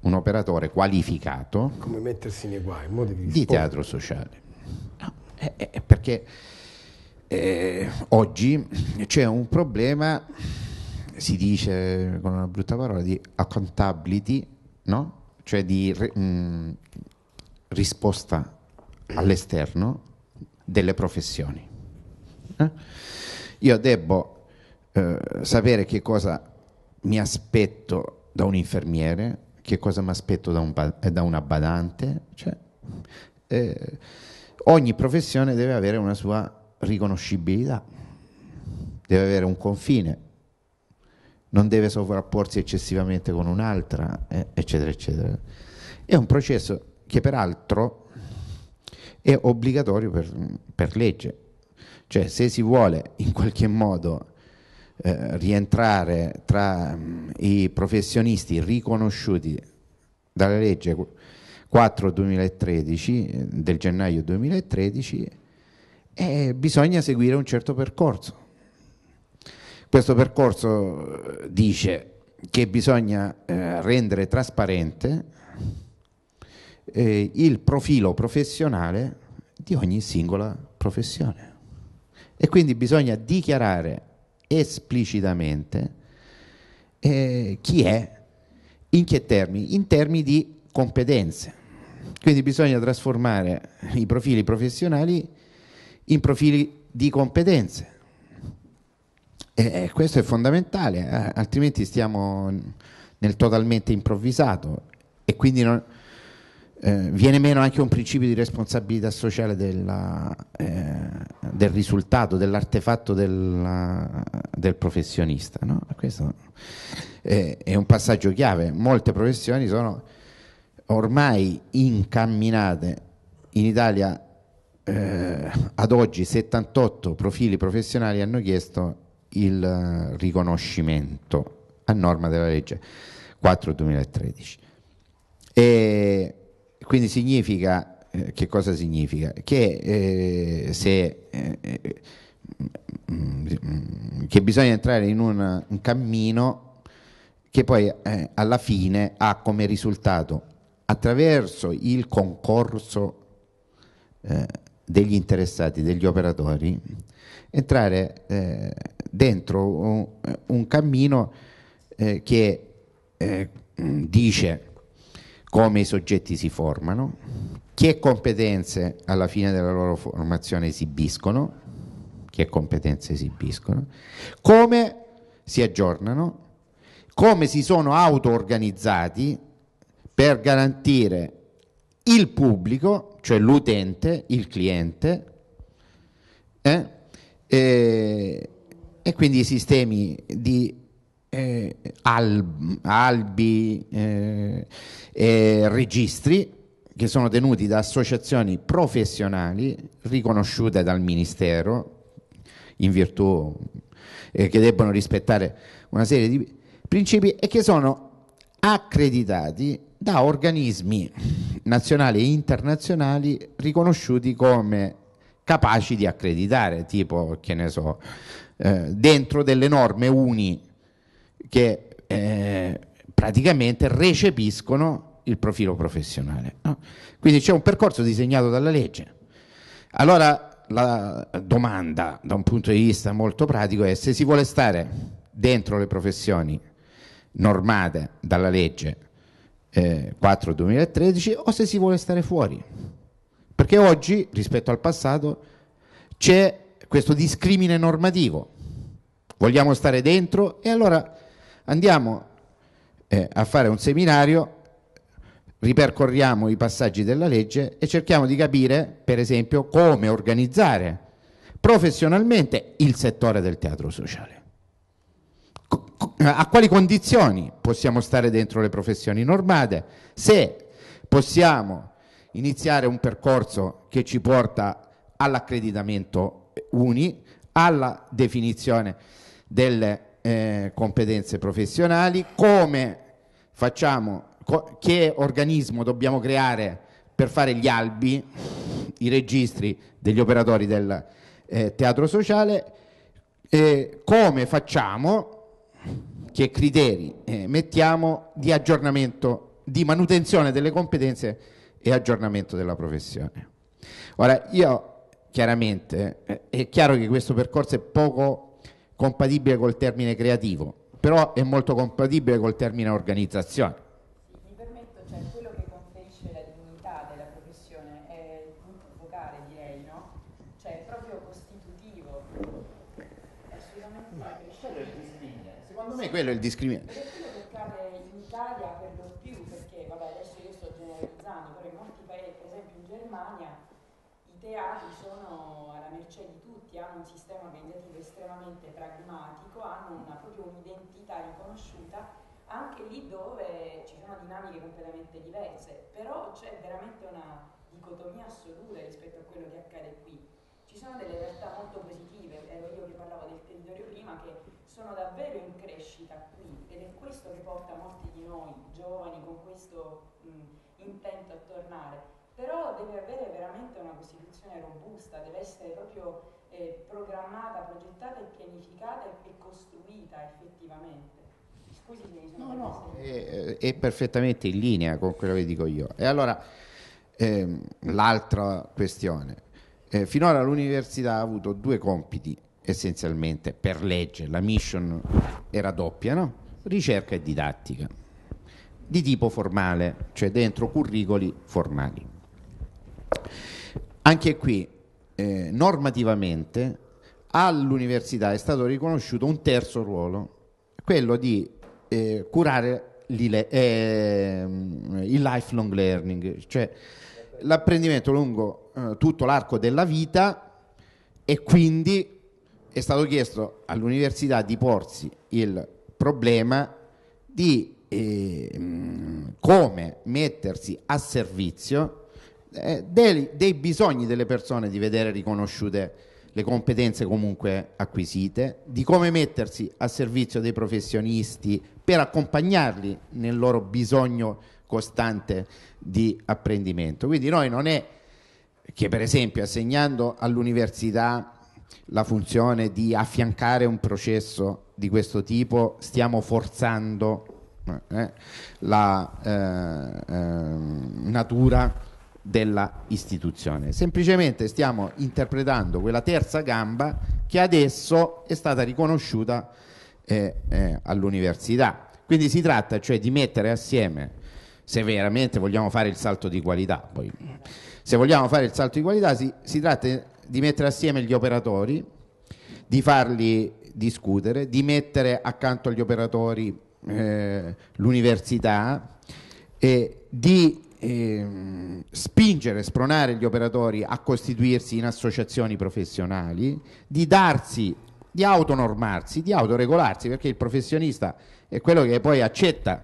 un operatore qualificato come mettersi nei guai di teatro sociale no, è, è perché eh, oggi c'è un problema si dice con una brutta parola di accountability, no? cioè di mh, mm, risposta all'esterno delle professioni. Eh? Io devo eh, sapere che cosa mi aspetto da un infermiere, che cosa mi aspetto da, un, eh, da una badante. Cioè, eh, ogni professione deve avere una sua riconoscibilità, deve avere un confine non deve sovrapporsi eccessivamente con un'altra, eh, eccetera, eccetera. È un processo che peraltro è obbligatorio per, per legge, cioè se si vuole in qualche modo eh, rientrare tra mh, mm, i professionisti riconosciuti dalla legge 4 2013, eh, del gennaio 2013, eh, bisogna seguire un certo percorso questo percorso eh, dice che bisogna eh, rendere trasparente eh, il profilo professionale di ogni singola professione e quindi bisogna dichiarare esplicitamente eh, chi è, in che termini, in termini di competenze. Quindi bisogna trasformare i profili professionali in profili di competenze e questo è fondamentale, eh, altrimenti stiamo nel totalmente improvvisato e quindi non, eh, viene meno anche un principio di responsabilità sociale della, eh, del risultato, dell'artefatto della, del professionista. No? Questo è, è un passaggio chiave. Molte professioni sono ormai incamminate in Italia eh, ad oggi 78 profili professionali hanno chiesto il eh, riconoscimento a norma della legge 4-2013. E quindi significa, eh, che cosa significa? Che, eh, se, eh, eh mm, mm, che bisogna entrare in un, un cammino che poi eh, alla fine ha come risultato, attraverso il concorso degli interessati, degli operatori, entrare eh, dentro un, un cammino eh, che eh, dice come i soggetti si formano, che competenze alla fine della loro formazione esibiscono, che competenze esibiscono, come si aggiornano, come si sono auto-organizzati per garantire il pubblico, cioè l'utente, il cliente, eh, e, e quindi i sistemi di eh, al, albi eh, e registri che sono tenuti da associazioni professionali riconosciute dal Ministero in virtù eh, che debbono rispettare una serie di principi e che sono accreditati da organismi nazionali e internazionali riconosciuti come capaci di accreditare, tipo, che ne so, eh, dentro delle norme uni che eh, praticamente recepiscono il profilo professionale. No? Quindi c'è un percorso disegnato dalla legge. Allora la domanda da un punto di vista molto pratico è se si vuole stare dentro le professioni normate dalla legge eh, 4-2013 o se si vuole stare fuori. Perché oggi, rispetto al passato, c'è questo discrimine normativo. Vogliamo stare dentro e allora andiamo eh, a fare un seminario, ripercorriamo i passaggi della legge e cerchiamo di capire, per esempio, come organizzare professionalmente il settore del teatro sociale. Eh, a quali condizioni possiamo stare dentro le professioni normate? Se possiamo iniziare un percorso che ci porta all'accreditamento UNI, alla definizione delle eh, competenze professionali, come facciamo, co che organismo dobbiamo creare per fare gli albi, i registri degli operatori del eh, teatro sociale, eh, come facciamo, che criteri eh, mettiamo di aggiornamento, di manutenzione delle competenze e aggiornamento della professione. Ora, io chiaramente, eh, è chiaro che questo percorso è poco compatibile col termine creativo, però è molto compatibile col termine organizzazione. Mi permetto, cioè, quello che conferisce la dignità della professione è il punto focale, direi, no? Cioè, è proprio costitutivo. È assolutamente... Ma è il discrimine. Secondo me quello è il discrimine. estremamente pragmatico, hanno una, proprio un'identità riconosciuta anche lì dove ci sono dinamiche completamente diverse, però c'è veramente una dicotomia assoluta rispetto a quello che accade qui. Ci sono delle realtà molto positive, ero io che parlavo del territorio prima, che sono davvero in crescita qui ed è questo che porta molti di noi giovani con questo mh, intento a tornare però deve avere veramente una Costituzione robusta, deve essere proprio eh, programmata, progettata e pianificata e, costruita effettivamente. Scusi No, no, è, è, perfettamente in linea con quello che dico io. E allora, ehm, l'altra questione. Eh, finora l'università ha avuto due compiti essenzialmente per legge, la mission era doppia, no? ricerca e didattica, di tipo formale, cioè dentro curricoli formali. Anche qui, eh, normativamente, all'università è stato riconosciuto un terzo ruolo, quello di eh, curare eh, il lifelong learning, cioè l'apprendimento lungo eh, tutto l'arco della vita e quindi è stato chiesto all'università di porsi il problema di ehm, come mettersi a servizio eh, dei, dei, bisogni delle persone di vedere riconosciute le competenze comunque acquisite, di come mettersi a servizio dei professionisti per accompagnarli nel loro bisogno costante di apprendimento. Quindi noi non è che per esempio assegnando all'università la funzione di affiancare un processo di questo tipo stiamo forzando eh, la eh, eh natura della istituzione. Semplicemente stiamo interpretando quella terza gamba che adesso è stata riconosciuta eh, eh, all'università. Quindi si tratta cioè di mettere assieme, se veramente vogliamo fare il salto di qualità, poi, se vogliamo fare il salto di qualità si, si tratta di mettere assieme gli operatori, di farli discutere, di mettere accanto agli operatori eh, l'università, e di Ehm, spingere, spronare gli operatori a costituirsi in associazioni professionali, di darsi, di autonormarsi, di autoregolarsi, perché il professionista è quello che poi accetta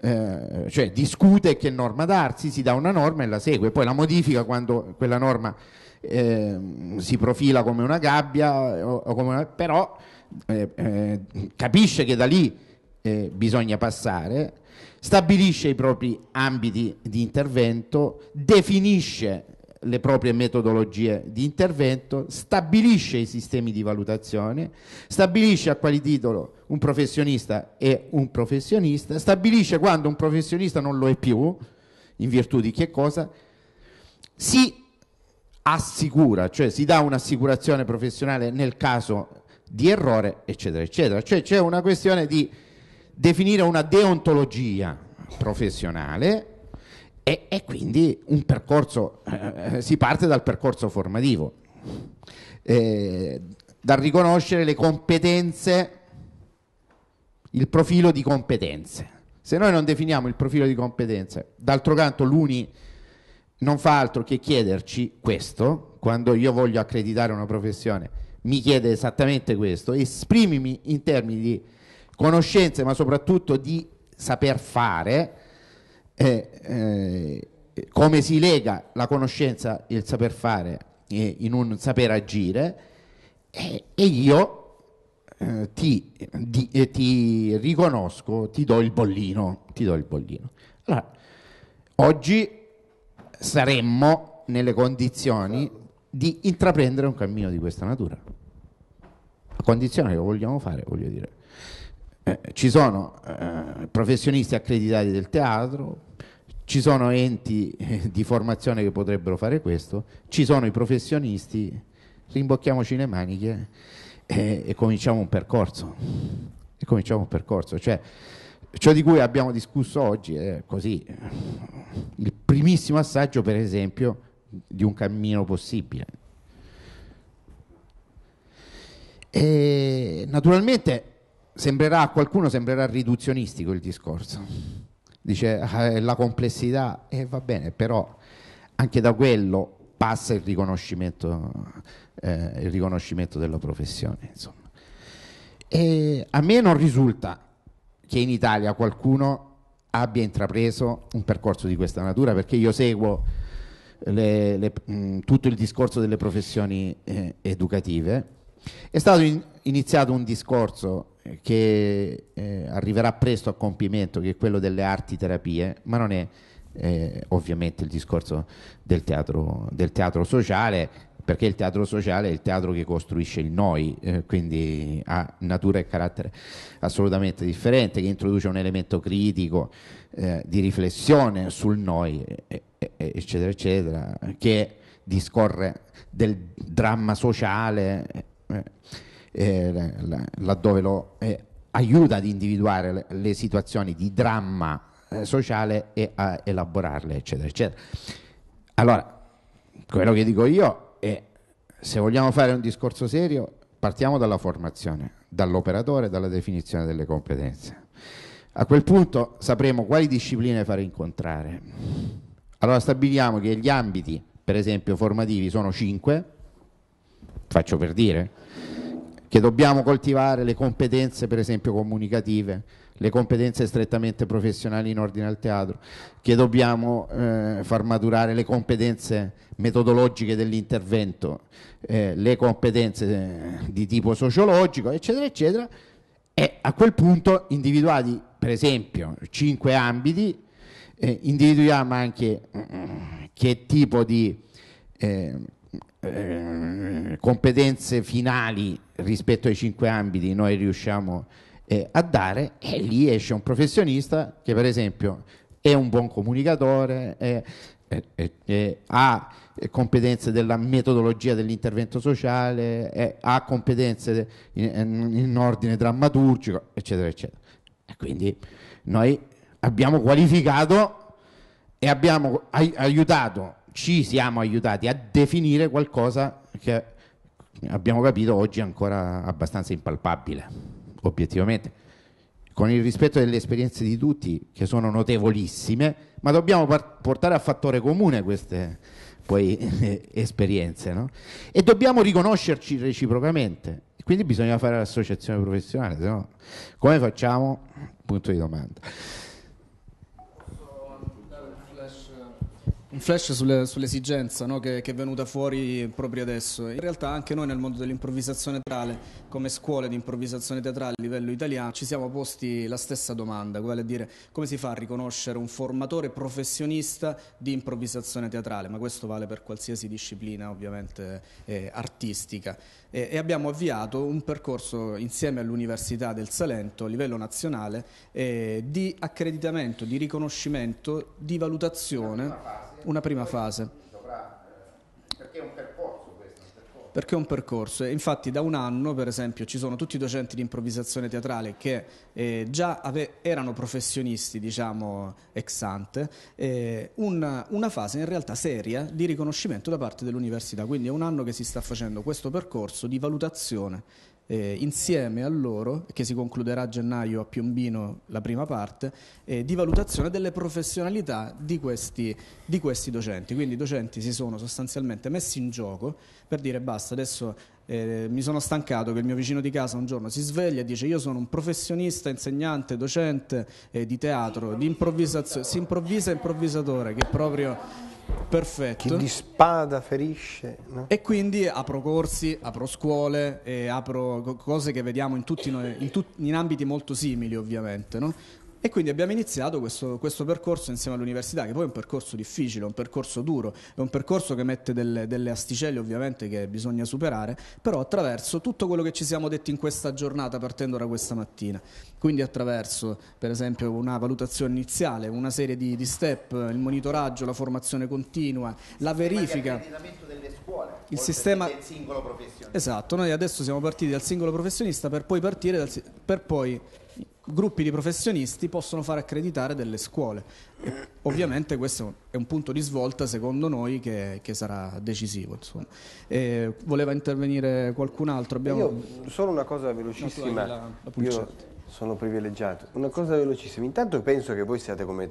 eh, cioè discute che norma darsi, si dà una norma e la segue, poi la modifica quando quella norma eh, si profila come una gabbia, eh, o, o come una, però eh, eh capisce che da lì eh, bisogna passare, stabilisce i propri ambiti di intervento, definisce le proprie metodologie di intervento, stabilisce i sistemi di valutazione, stabilisce a quali titolo un professionista è un professionista, stabilisce quando un professionista non lo è più, in virtù di che cosa, si assicura, cioè si dà un'assicurazione professionale nel caso di errore, eccetera, eccetera. Cioè c'è una questione di definire una deontologia professionale e, e quindi un percorso, eh, eh, si parte dal percorso formativo, eh, dal riconoscere le competenze, il profilo di competenze. Se noi non definiamo il profilo di competenze, d'altro canto l'UNI non fa altro che chiederci questo, quando io voglio accreditare una professione, mi chiede esattamente questo, esprimimi in termini di conoscenze, ma soprattutto di saper fare, eh, eh, come si lega la conoscenza, e il saper fare eh, in un saper agire, e io eh, ti, di, eh, ti, riconosco, ti do il bollino, ti do il bollino. Allora, oggi saremmo nelle condizioni di intraprendere un cammino di questa natura, a condizione che lo vogliamo fare, voglio dire. Eh, ci sono eh, professionisti accreditati del teatro, ci sono enti eh, di formazione che potrebbero fare questo, ci sono i professionisti, rimbocchiamoci le maniche eh, e cominciamo un percorso. E cominciamo un percorso. Cioè, ciò di cui abbiamo discusso oggi è così, il primissimo assaggio per esempio di un cammino possibile. E naturalmente sembrerà, a qualcuno sembrerà riduzionistico il discorso, dice eh, la complessità, e eh, va bene, però anche da quello passa il riconoscimento, eh, il riconoscimento della professione. a me non risulta che in Italia qualcuno abbia intrapreso un percorso di questa natura, perché io seguo le, le, mh, mm, tutto il discorso delle professioni eh, educative. È stato in, iniziato un discorso che eh, arriverà presto a compimento, che è quello delle arti terapie, ma non è eh, ovviamente il discorso del teatro, del teatro, sociale, perché il teatro sociale è il teatro che costruisce il noi, eh, quindi ha natura e carattere assolutamente differente, che introduce un elemento critico eh, di riflessione sul noi, eccetera, eccetera, che discorre del dramma sociale eh, eh, laddove lo eh, aiuta ad individuare le, le situazioni di dramma eh, sociale e a elaborarle, eccetera, eccetera. Allora, quello che dico io è, se vogliamo fare un discorso serio, partiamo dalla formazione, dall'operatore, dalla definizione delle competenze. A quel punto sapremo quali discipline fare incontrare. Allora stabiliamo che gli ambiti, per esempio, formativi sono 5, faccio per dire, che dobbiamo coltivare le competenze per esempio comunicative, le competenze strettamente professionali in ordine al teatro, che dobbiamo eh, far maturare le competenze metodologiche dell'intervento, eh, le competenze eh, di tipo sociologico, eccetera, eccetera, e a quel punto individuati per esempio cinque ambiti, eh, individuiamo anche mm, che tipo di... Eh, eh, competenze finali rispetto ai cinque ambiti noi riusciamo eh, a dare e lì esce un professionista che per esempio è un buon comunicatore, è, è, è, ha competenze della metodologia dell'intervento sociale, ha competenze in, in, ordine drammaturgico, eccetera, eccetera. E quindi noi abbiamo qualificato e abbiamo ai, aiutato ci siamo aiutati a definire qualcosa che abbiamo capito oggi è ancora abbastanza impalpabile, obiettivamente, con il rispetto delle esperienze di tutti che sono notevolissime, ma dobbiamo portare a fattore comune queste poi, eh, esperienze no? e dobbiamo riconoscerci reciprocamente. Quindi bisogna fare l'associazione professionale, se no come facciamo? Punto di domanda. Un flash sulle, sull'esigenza no? che, che, è venuta fuori proprio adesso. In realtà anche noi nel mondo dell'improvvisazione teatrale, come scuole di improvvisazione teatrale a livello italiano, ci siamo posti la stessa domanda, vale a dire come si fa a riconoscere un formatore professionista di improvvisazione teatrale, ma questo vale per qualsiasi disciplina ovviamente eh, artistica. E, e, abbiamo avviato un percorso insieme all'Università del Salento a livello nazionale eh, di accreditamento, di riconoscimento, di valutazione una prima fase. Eh, perché è un percorso questo? Perché è un percorso. Infatti da un anno, per esempio, ci sono tutti i docenti di improvvisazione teatrale che eh, già ave- erano professionisti, diciamo, ex ante, eh, una, una fase in realtà seria di riconoscimento da parte dell'università. Quindi è un anno che si sta facendo questo percorso di valutazione eh, insieme a loro, che si concluderà a gennaio a Piombino la prima parte, eh, di valutazione delle professionalità di questi, di questi docenti. Quindi i docenti si sono sostanzialmente messi in gioco per dire basta, adesso eh, mi sono stancato che il mio vicino di casa un giorno si sveglia e dice io sono un professionista, insegnante, docente eh, di teatro, di improvvisazione, si improvvisa improvvisatore che proprio Perfetto. Chi di spada ferisce. No? E quindi apro corsi, apro scuole, e apro cose che vediamo in, noi, in, tut- in ambiti molto simili ovviamente. No? E quindi abbiamo iniziato questo, questo, percorso insieme all'università, che poi è un percorso difficile, un percorso duro, è un percorso che mette delle, delle, asticelle ovviamente che bisogna superare, però attraverso tutto quello che ci siamo detti in questa giornata partendo da questa mattina. Quindi attraverso per esempio una valutazione iniziale, una serie di, di step, il monitoraggio, la formazione continua, la verifica. delle scuole, il sistema del singolo professionista. Esatto, noi adesso siamo partiti dal singolo professionista per poi partire dal, per poi gruppi di professionisti possono far accreditare delle scuole. E ovviamente questo è un punto di svolta, secondo noi, che, che sarà decisivo. voleva intervenire qualcun altro? Abbiamo... Io, solo una cosa velocissima. La, la sono privilegiato. Una cosa velocissima. Intanto penso che voi siate come,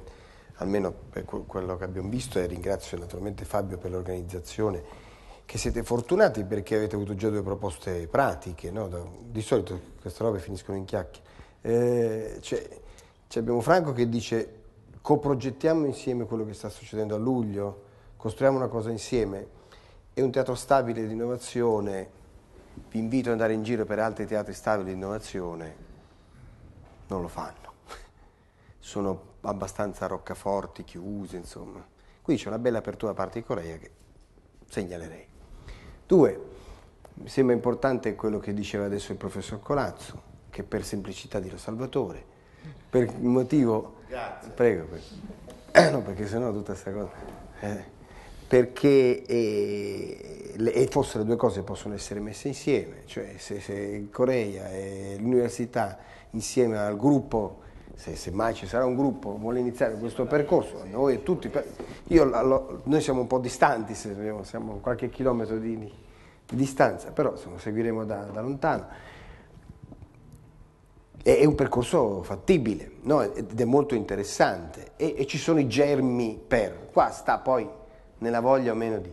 almeno per quello che abbiamo visto, e ringrazio naturalmente Fabio per l'organizzazione, che siete fortunati perché avete avuto già due proposte pratiche. No? Di solito queste robe finiscono in chiacchiere eh, c'è, abbiamo Franco che dice coprogettiamo insieme quello che sta succedendo a luglio, costruiamo una cosa insieme. È un teatro stabile di innovazione, vi invito ad andare in giro per altri teatri stabili di innovazione, non lo fanno. Sono abbastanza roccaforti, chiusi, insomma. Qui c'è una bella apertura da parte di Corea che segnalerei. Due, mi sembra importante quello che diceva adesso il professor Colazzo che per semplicità dirò Salvatore, per il motivo... Grazie. Prego, per, eh, no, perché sennò tutta questa cosa... Eh, perché eh, e forse le due cose possono essere messe insieme, cioè se, se Corea e l'università insieme al gruppo se, se, mai ci sarà un gruppo vuole iniziare questo percorso, noi, tutti, io, noi siamo un po' distanti, siamo a qualche chilometro di, di distanza, però se lo seguiremo da, da lontano è, un percorso fattibile no? ed è molto interessante e, e, ci sono i germi per, qua sta poi nella voglia o meno di.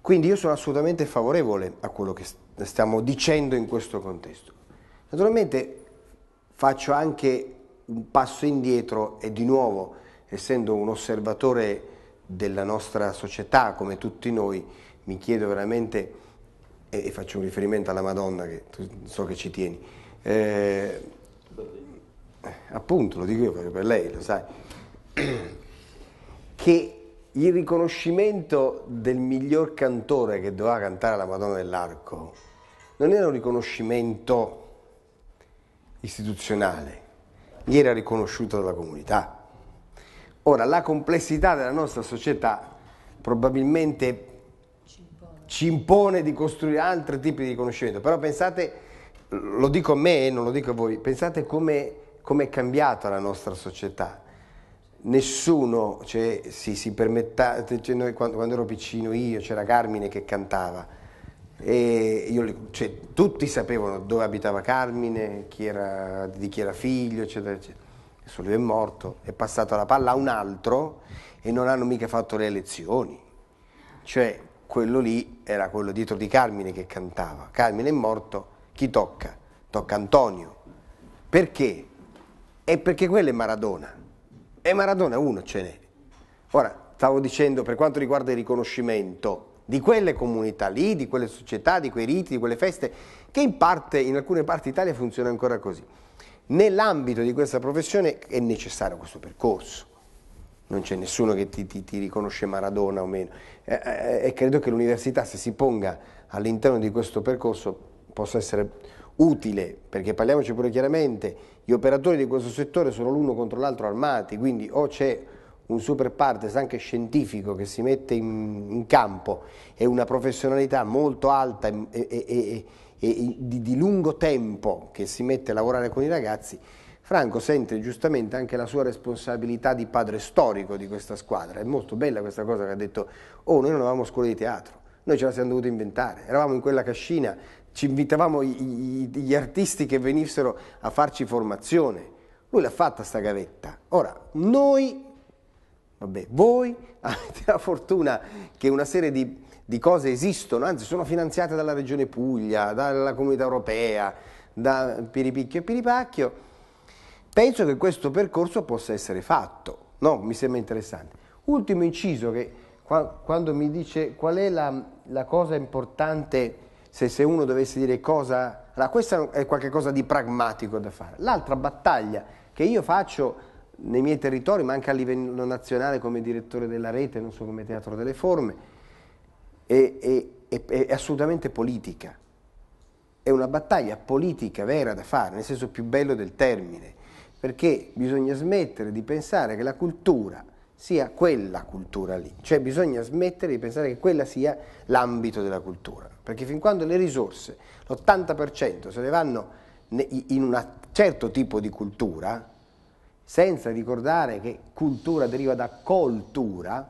Quindi io sono assolutamente favorevole a quello che stiamo dicendo in questo contesto. Naturalmente faccio anche un passo indietro e di nuovo, essendo un osservatore della nostra società, come tutti noi, mi chiedo veramente, e, e faccio un riferimento alla Madonna che so che ci tieni, eh, appunto, lo dico io perché per lei, lo sai, che il riconoscimento del miglior cantore che doveva cantare la Madonna dell'Arco non era un riconoscimento istituzionale, gli era riconosciuto dalla comunità. Ora, la complessità della nostra società probabilmente ci impone di costruire altri tipi di riconoscimento, però pensate lo dico a me non lo dico a voi, pensate come è cambiata la nostra società. Nessuno, cioè, si, si permetta, cioè, noi, quando, quando, ero piccino io c'era Carmine che cantava, e io, cioè, tutti sapevano dove abitava Carmine, chi era, di chi era figlio, eccetera, eccetera. Adesso lui è morto, è passato la palla a un altro e non hanno mica fatto le elezioni. Cioè, quello lì era quello dietro di Carmine che cantava. Carmine è morto chi tocca? Tocca Antonio. Perché? È perché quello è Maradona. E Maradona uno ce n'è. Ora, stavo dicendo, per quanto riguarda il riconoscimento di quelle comunità lì, di quelle società, di quei riti, di quelle feste, che in, parte, in alcune parti d'Italia funziona ancora così. Nell'ambito di questa professione è necessario questo percorso non c'è nessuno che ti, ti, ti, riconosce Maradona o meno. E, eh, eh, e credo che l'università, se si ponga all'interno di questo percorso, possa essere utile, perché parliamoci pure chiaramente, gli operatori di questo settore sono l'uno contro l'altro armati, quindi o c'è un super partes anche scientifico che si mette in, in campo e una professionalità molto alta e, e, e, e di, di, lungo tempo che si mette a lavorare con i ragazzi, Franco sente giustamente anche la sua responsabilità di padre storico di questa squadra. È molto bella questa cosa che ha detto, oh noi non avevamo scuole di teatro, noi ce la siamo dovuti inventare, eravamo in quella cascina ci invitavamo i, gli artisti che venissero a farci formazione. Lui l'ha fatta sta gavetta. Ora, noi, vabbè, voi avete la fortuna che una serie di, di cose esistono, anzi sono finanziate dalla Regione Puglia, dalla Comunità Europea, da Piripicchio e Piripacchio. Penso che questo percorso possa essere fatto. No, mi sembra interessante. Ultimo inciso che quando mi dice qual è la, la cosa importante se, se uno dovesse dire cosa... Allora, questa è qualcosa di pragmatico da fare. L'altra battaglia che io faccio nei miei territori, ma anche a livello nazionale come direttore della rete, non so come teatro delle forme, è, è, è, è, assolutamente politica. È una battaglia politica vera da fare, nel senso più bello del termine, perché bisogna smettere di pensare che la cultura sia quella cultura lì, cioè bisogna smettere di pensare che quella sia l'ambito della cultura, perché fin quando le risorse, l'80% se ne vanno in un certo tipo di cultura, senza ricordare che cultura deriva da coltura,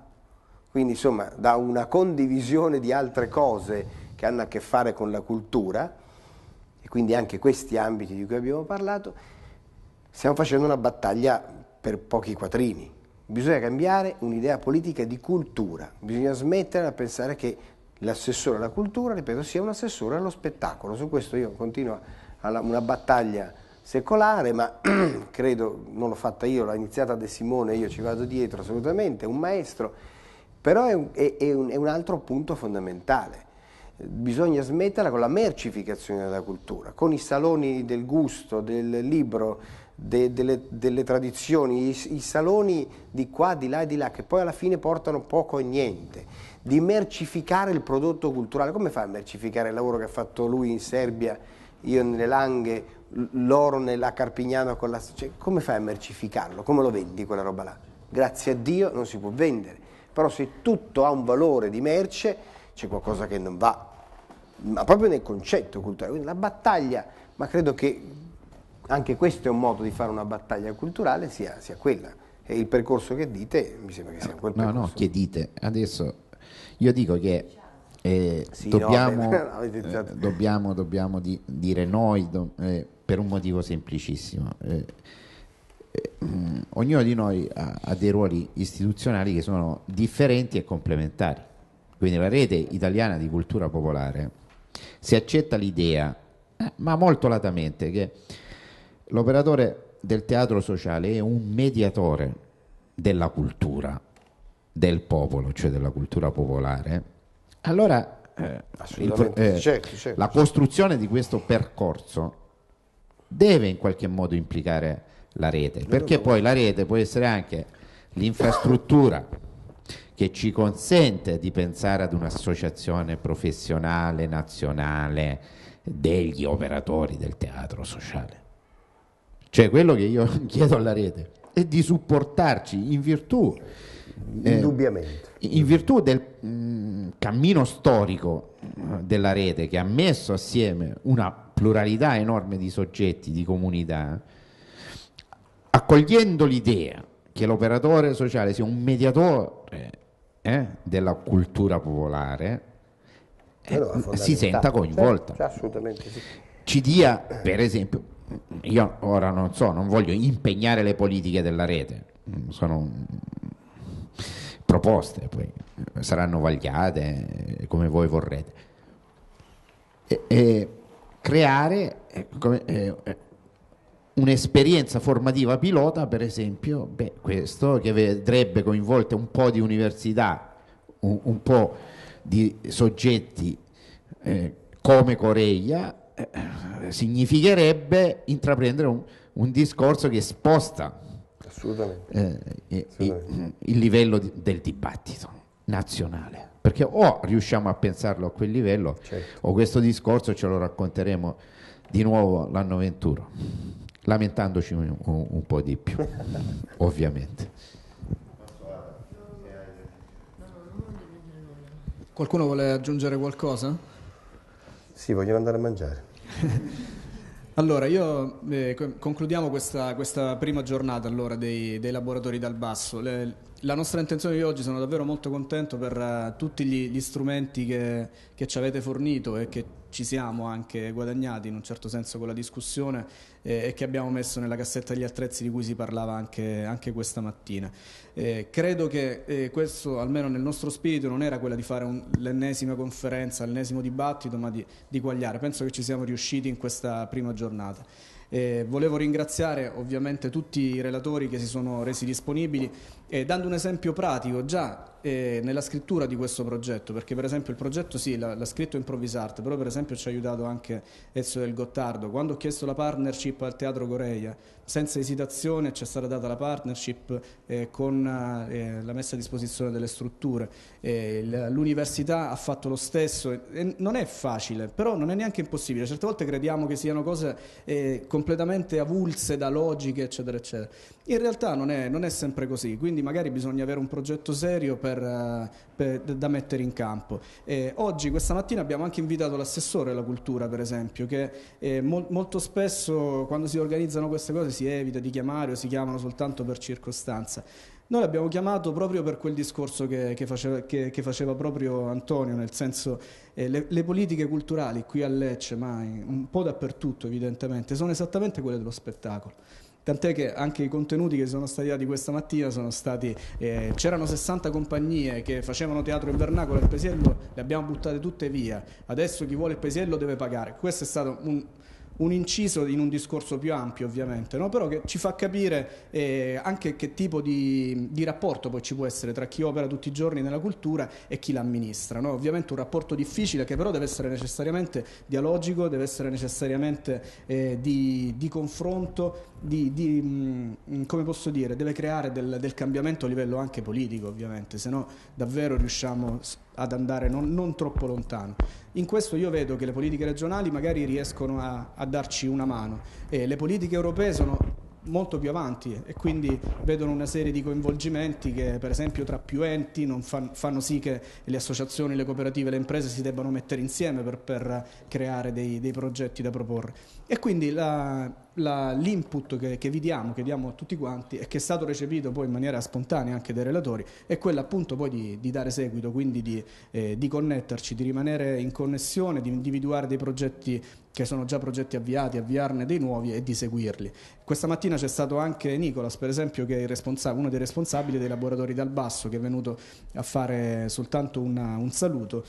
quindi insomma da una condivisione di altre cose che hanno a che fare con la cultura, e quindi anche questi ambiti di cui abbiamo parlato, stiamo facendo una battaglia per pochi quattrini Bisogna cambiare un'idea politica di cultura, bisogna smettere di pensare che l'assessore alla cultura, ripeto, sia un assessore allo spettacolo. Su questo io continuo una battaglia secolare, ma credo, non l'ho fatta io, l'ha iniziata De Simone, io ci vado dietro assolutamente, un maestro, però è un, è, è un, è un altro punto fondamentale. Bisogna smetterla con la mercificazione della cultura, con i saloni del gusto, del libro, de, delle, delle, tradizioni, i, i saloni di qua, di là e di là, che poi alla fine portano poco e niente di mercificare il prodotto culturale. Come fa a mercificare il lavoro che ha fatto lui in Serbia, io nelle Langhe, loro nella Carpignano con la... Cioè, come fai a mercificarlo? Come lo vendi quella roba là? Grazie a Dio non si può vendere. Però se tutto ha un valore di merce, c'è qualcosa che non va. Ma proprio nel concetto culturale. Quindi la battaglia, ma credo che anche questo è un modo di fare una battaglia culturale, sia, sia quella. E il percorso che dite mi sembra che sia quel no, percorso. No, no, che dite. Adesso io dico che eh, sì, dobbiamo, no, eh, dobbiamo, dobbiamo di, dire noi do, eh, per un motivo semplicissimo. Mh, eh, eh, ognuno di noi ha, ha dei ruoli istituzionali che sono differenti e complementari. Quindi la rete italiana di cultura popolare si accetta l'idea, eh, ma molto latamente, che L'operatore del teatro sociale è un mediatore della cultura del popolo, cioè della cultura popolare. Allora eh, il, eh, certo, certo, la costruzione di questo percorso deve in qualche modo implicare la rete, perché poi la rete può essere anche l'infrastruttura che ci consente di pensare ad un'associazione professionale nazionale degli operatori del teatro sociale cioè quello che io chiedo alla rete è di supportarci in virtù eh, indubbiamente. Eh, in virtù del mh, mm, cammino storico eh, della rete che ha messo assieme una pluralità enorme di soggetti, di comunità, accogliendo l'idea che l'operatore sociale sia un mediatore eh, della cultura popolare, eh, si senta coinvolta. Certo, cioè, assolutamente sì. Ci dia, per esempio, io ora non so, non voglio impegnare le politiche della rete, sono proposte, poi saranno vagliate eh, come voi vorrete. E, e creare eh, come, eh, eh, un'esperienza formativa pilota, per esempio, beh, questo che vedrebbe coinvolte un po' di università, un, un po' di soggetti eh, come Coreia, eh, significherebbe intraprendere un, un, discorso che sposta eh, eh, il livello di, del dibattito nazionale. Perché o riusciamo a pensarlo a quel livello, certo. o questo discorso ce lo racconteremo di nuovo l'anno 21, lamentandoci un, un, un po' di più, ovviamente. Qualcuno vuole aggiungere qualcosa? Sì, vogliono andare a mangiare. Allora, io eh, concludiamo questa, questa, prima giornata allora, dei, dei, laboratori dal basso. Le, la nostra intenzione di oggi sono davvero molto contento per uh, tutti gli, gli, strumenti che, che ci avete fornito e che ci siamo anche guadagnati in un certo senso con la discussione e che abbiamo messo nella cassetta degli attrezzi di cui si parlava anche, anche questa mattina. credo che questo, almeno nel nostro spirito, non era quello di fare un, l'ennesima conferenza, l'ennesimo dibattito, ma di, di quagliare. Penso che ci siamo riusciti in questa prima giornata. Eh, volevo ringraziare ovviamente tutti i relatori che si sono resi disponibili eh, dando un esempio pratico già eh, nella scrittura di questo progetto, perché per esempio il progetto sì, l'ha, l'ha scritto Improvvisarte, però per esempio ci ha aiutato anche Ezio del Gottardo. Quando ho chiesto la partnership al Teatro Coreia, senza esitazione ci è stata data la partnership eh, con eh, la messa a disposizione delle strutture. Eh, l'università ha fatto lo stesso, non è facile, però non è neanche impossibile. Certe volte crediamo che siano cose eh, completamente avulse da logiche, eccetera, eccetera. In realtà non è, non è, sempre così, quindi magari bisogna avere un progetto serio per, eh, per, da mettere in campo. Eh, oggi, questa mattina, abbiamo anche invitato l'assessore alla cultura, per esempio, che eh, mol, molto spesso quando si organizzano queste cose si evita di chiamare o si chiamano soltanto per circostanza. Noi l'abbiamo chiamato proprio per quel discorso che, che, faceva, che, che faceva, proprio Antonio, nel senso eh, le, le, politiche culturali qui a Lecce, ma in, un po' dappertutto evidentemente, sono esattamente quelle dello spettacolo tant'è che anche i contenuti che sono stati dati questa mattina sono stati eh, c'erano 60 compagnie che facevano teatro in vernacolo al Pesiello le abbiamo buttate tutte via adesso chi vuole il Pesiello deve pagare questo è stato un un inciso in un discorso più ampio ovviamente, no? però che ci fa capire eh, anche che tipo di, di, rapporto poi ci può essere tra chi opera tutti i giorni nella cultura e chi l'amministra. No? Ovviamente un rapporto difficile che però deve essere necessariamente dialogico, deve essere necessariamente eh, di, di, confronto, di, mh, mm, come posso dire, deve creare del, del cambiamento a livello anche politico ovviamente, se no davvero riusciamo ad andare non, non, troppo lontano. In questo io vedo che le politiche regionali magari riescono a, a darci una mano e eh, le politiche europee sono molto più avanti e quindi vedono una serie di coinvolgimenti che per esempio tra più enti fan, fanno sì che le associazioni, le cooperative, le imprese si debbano mettere insieme per, per creare dei, dei progetti da proporre. E quindi la, la, l'input che, che, vi diamo, che diamo a tutti quanti e che è stato recepito poi in maniera spontanea anche dai relatori, è quello appunto poi di, di dare seguito, quindi di, eh, di, connetterci, di rimanere in connessione, di individuare dei progetti che sono già progetti avviati, avviarne dei nuovi e di seguirli. Questa mattina c'è stato anche Nicolas, per esempio, che è uno dei responsabili dei laboratori dal basso, che è venuto a fare soltanto una, un saluto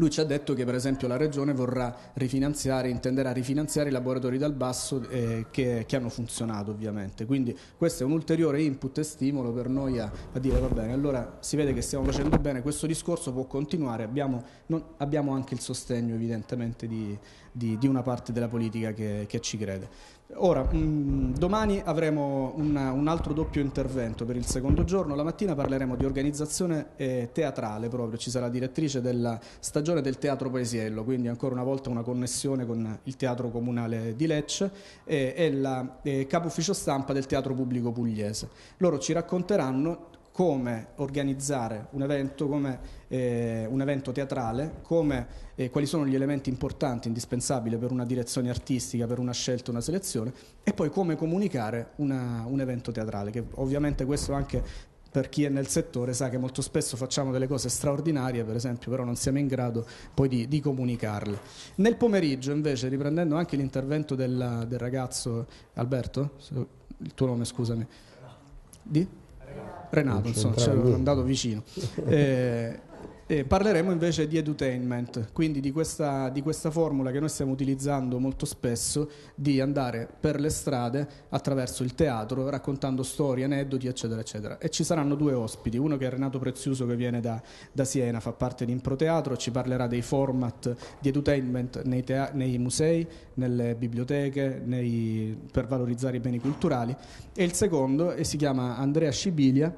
lui ci ha detto che per esempio la Regione vorrà rifinanziare, intenderà rifinanziare i laboratori dal basso eh, che, che, hanno funzionato ovviamente. Quindi questo è un ulteriore input e stimolo per noi a, a, dire va bene, allora si vede che stiamo facendo bene, questo discorso può continuare, abbiamo, non, abbiamo anche il sostegno evidentemente di, di, di, una parte della politica che, che ci crede. Ora, mm, domani avremo una, un altro doppio intervento per il secondo giorno. La mattina parleremo di organizzazione eh, teatrale proprio, ci sarà direttrice della stagione del Teatro Paesiello, quindi ancora una volta una connessione con il Teatro Comunale di Lecce eh, e la eh, capo ufficio stampa del Teatro Pubblico Pugliese. Loro ci racconteranno come organizzare un evento, come, eh, un evento teatrale, come, eh, quali sono gli elementi importanti, indispensabili per una direzione artistica, per una scelta, una selezione e poi come comunicare una, un evento teatrale, che ovviamente questo anche per chi è nel settore sa che molto spesso facciamo delle cose straordinarie, per esempio, però non siamo in grado poi di, di comunicarle. Nel pomeriggio, invece, riprendendo anche l'intervento del, del ragazzo Alberto, il tuo nome scusami, di? Renato, insomma, c'era andato vicino. Eh, e parleremo invece di edutainment, quindi di questa, di questa formula che noi stiamo utilizzando molto spesso di andare per le strade attraverso il teatro raccontando storie, aneddoti eccetera eccetera. E ci saranno due ospiti, uno che è Renato Prezioso che viene da, da Siena, fa parte di Improteatro, ci parlerà dei format di edutainment nei, tea- nei musei, nelle biblioteche, nei, per valorizzare i beni culturali e il secondo si chiama Andrea Scibilia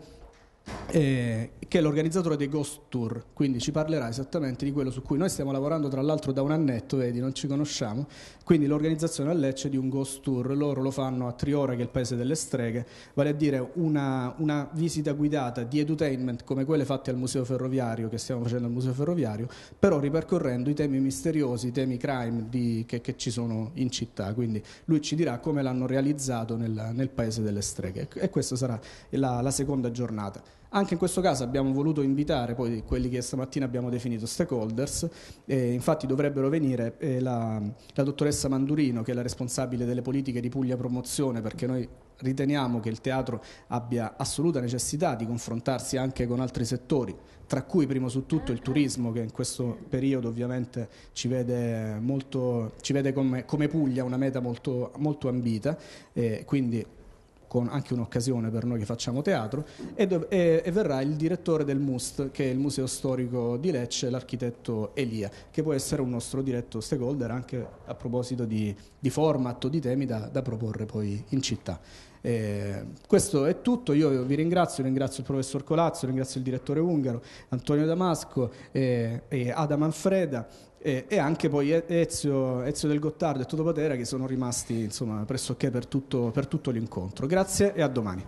eh, che è l'organizzatore dei Ghost Tour, quindi ci parlerà esattamente di quello su cui noi stiamo lavorando tra l'altro da un annetto, vedi, non ci conosciamo, quindi l'organizzazione a Lecce di un ghost tour, loro lo fanno a Triora che è il paese delle streghe, vale a dire una, una visita guidata di edutainment come quelle fatte al Museo Ferroviario, che stiamo facendo al Museo Ferroviario, però ripercorrendo i temi misteriosi, i temi crime di, che, che, ci sono in città. Quindi lui ci dirà come l'hanno realizzato nel, nel paese delle streghe e questa sarà la, la seconda giornata. Anche in questo caso abbiamo voluto invitare poi quelli che stamattina abbiamo definito stakeholders, eh, infatti dovrebbero venire eh, la, la dottoressa Mandurino, che è la responsabile delle politiche di Puglia Promozione, perché noi riteniamo che il teatro abbia assoluta necessità di confrontarsi anche con altri settori, tra cui primo su tutto il turismo che in questo periodo ovviamente ci vede, molto, ci vede come, come, Puglia una meta molto, molto ambita, eh, quindi con anche un'occasione per noi che facciamo teatro, e, do- e, e verrà il direttore del MUST, che è il Museo Storico di Lecce, l'architetto Elia, che può essere un nostro diretto stakeholder anche a proposito di, di format o di temi da, da proporre poi in città. Eh, questo è tutto, io vi ringrazio, ringrazio il professor Colazzo, ringrazio il direttore Ungaro, Antonio Damasco, eh, eh, Ada Manfreda e, e, anche poi Ezio, Ezio, del Gottardo e Toto Patera che sono rimasti insomma, pressoché per tutto, per tutto l'incontro. Grazie e a domani.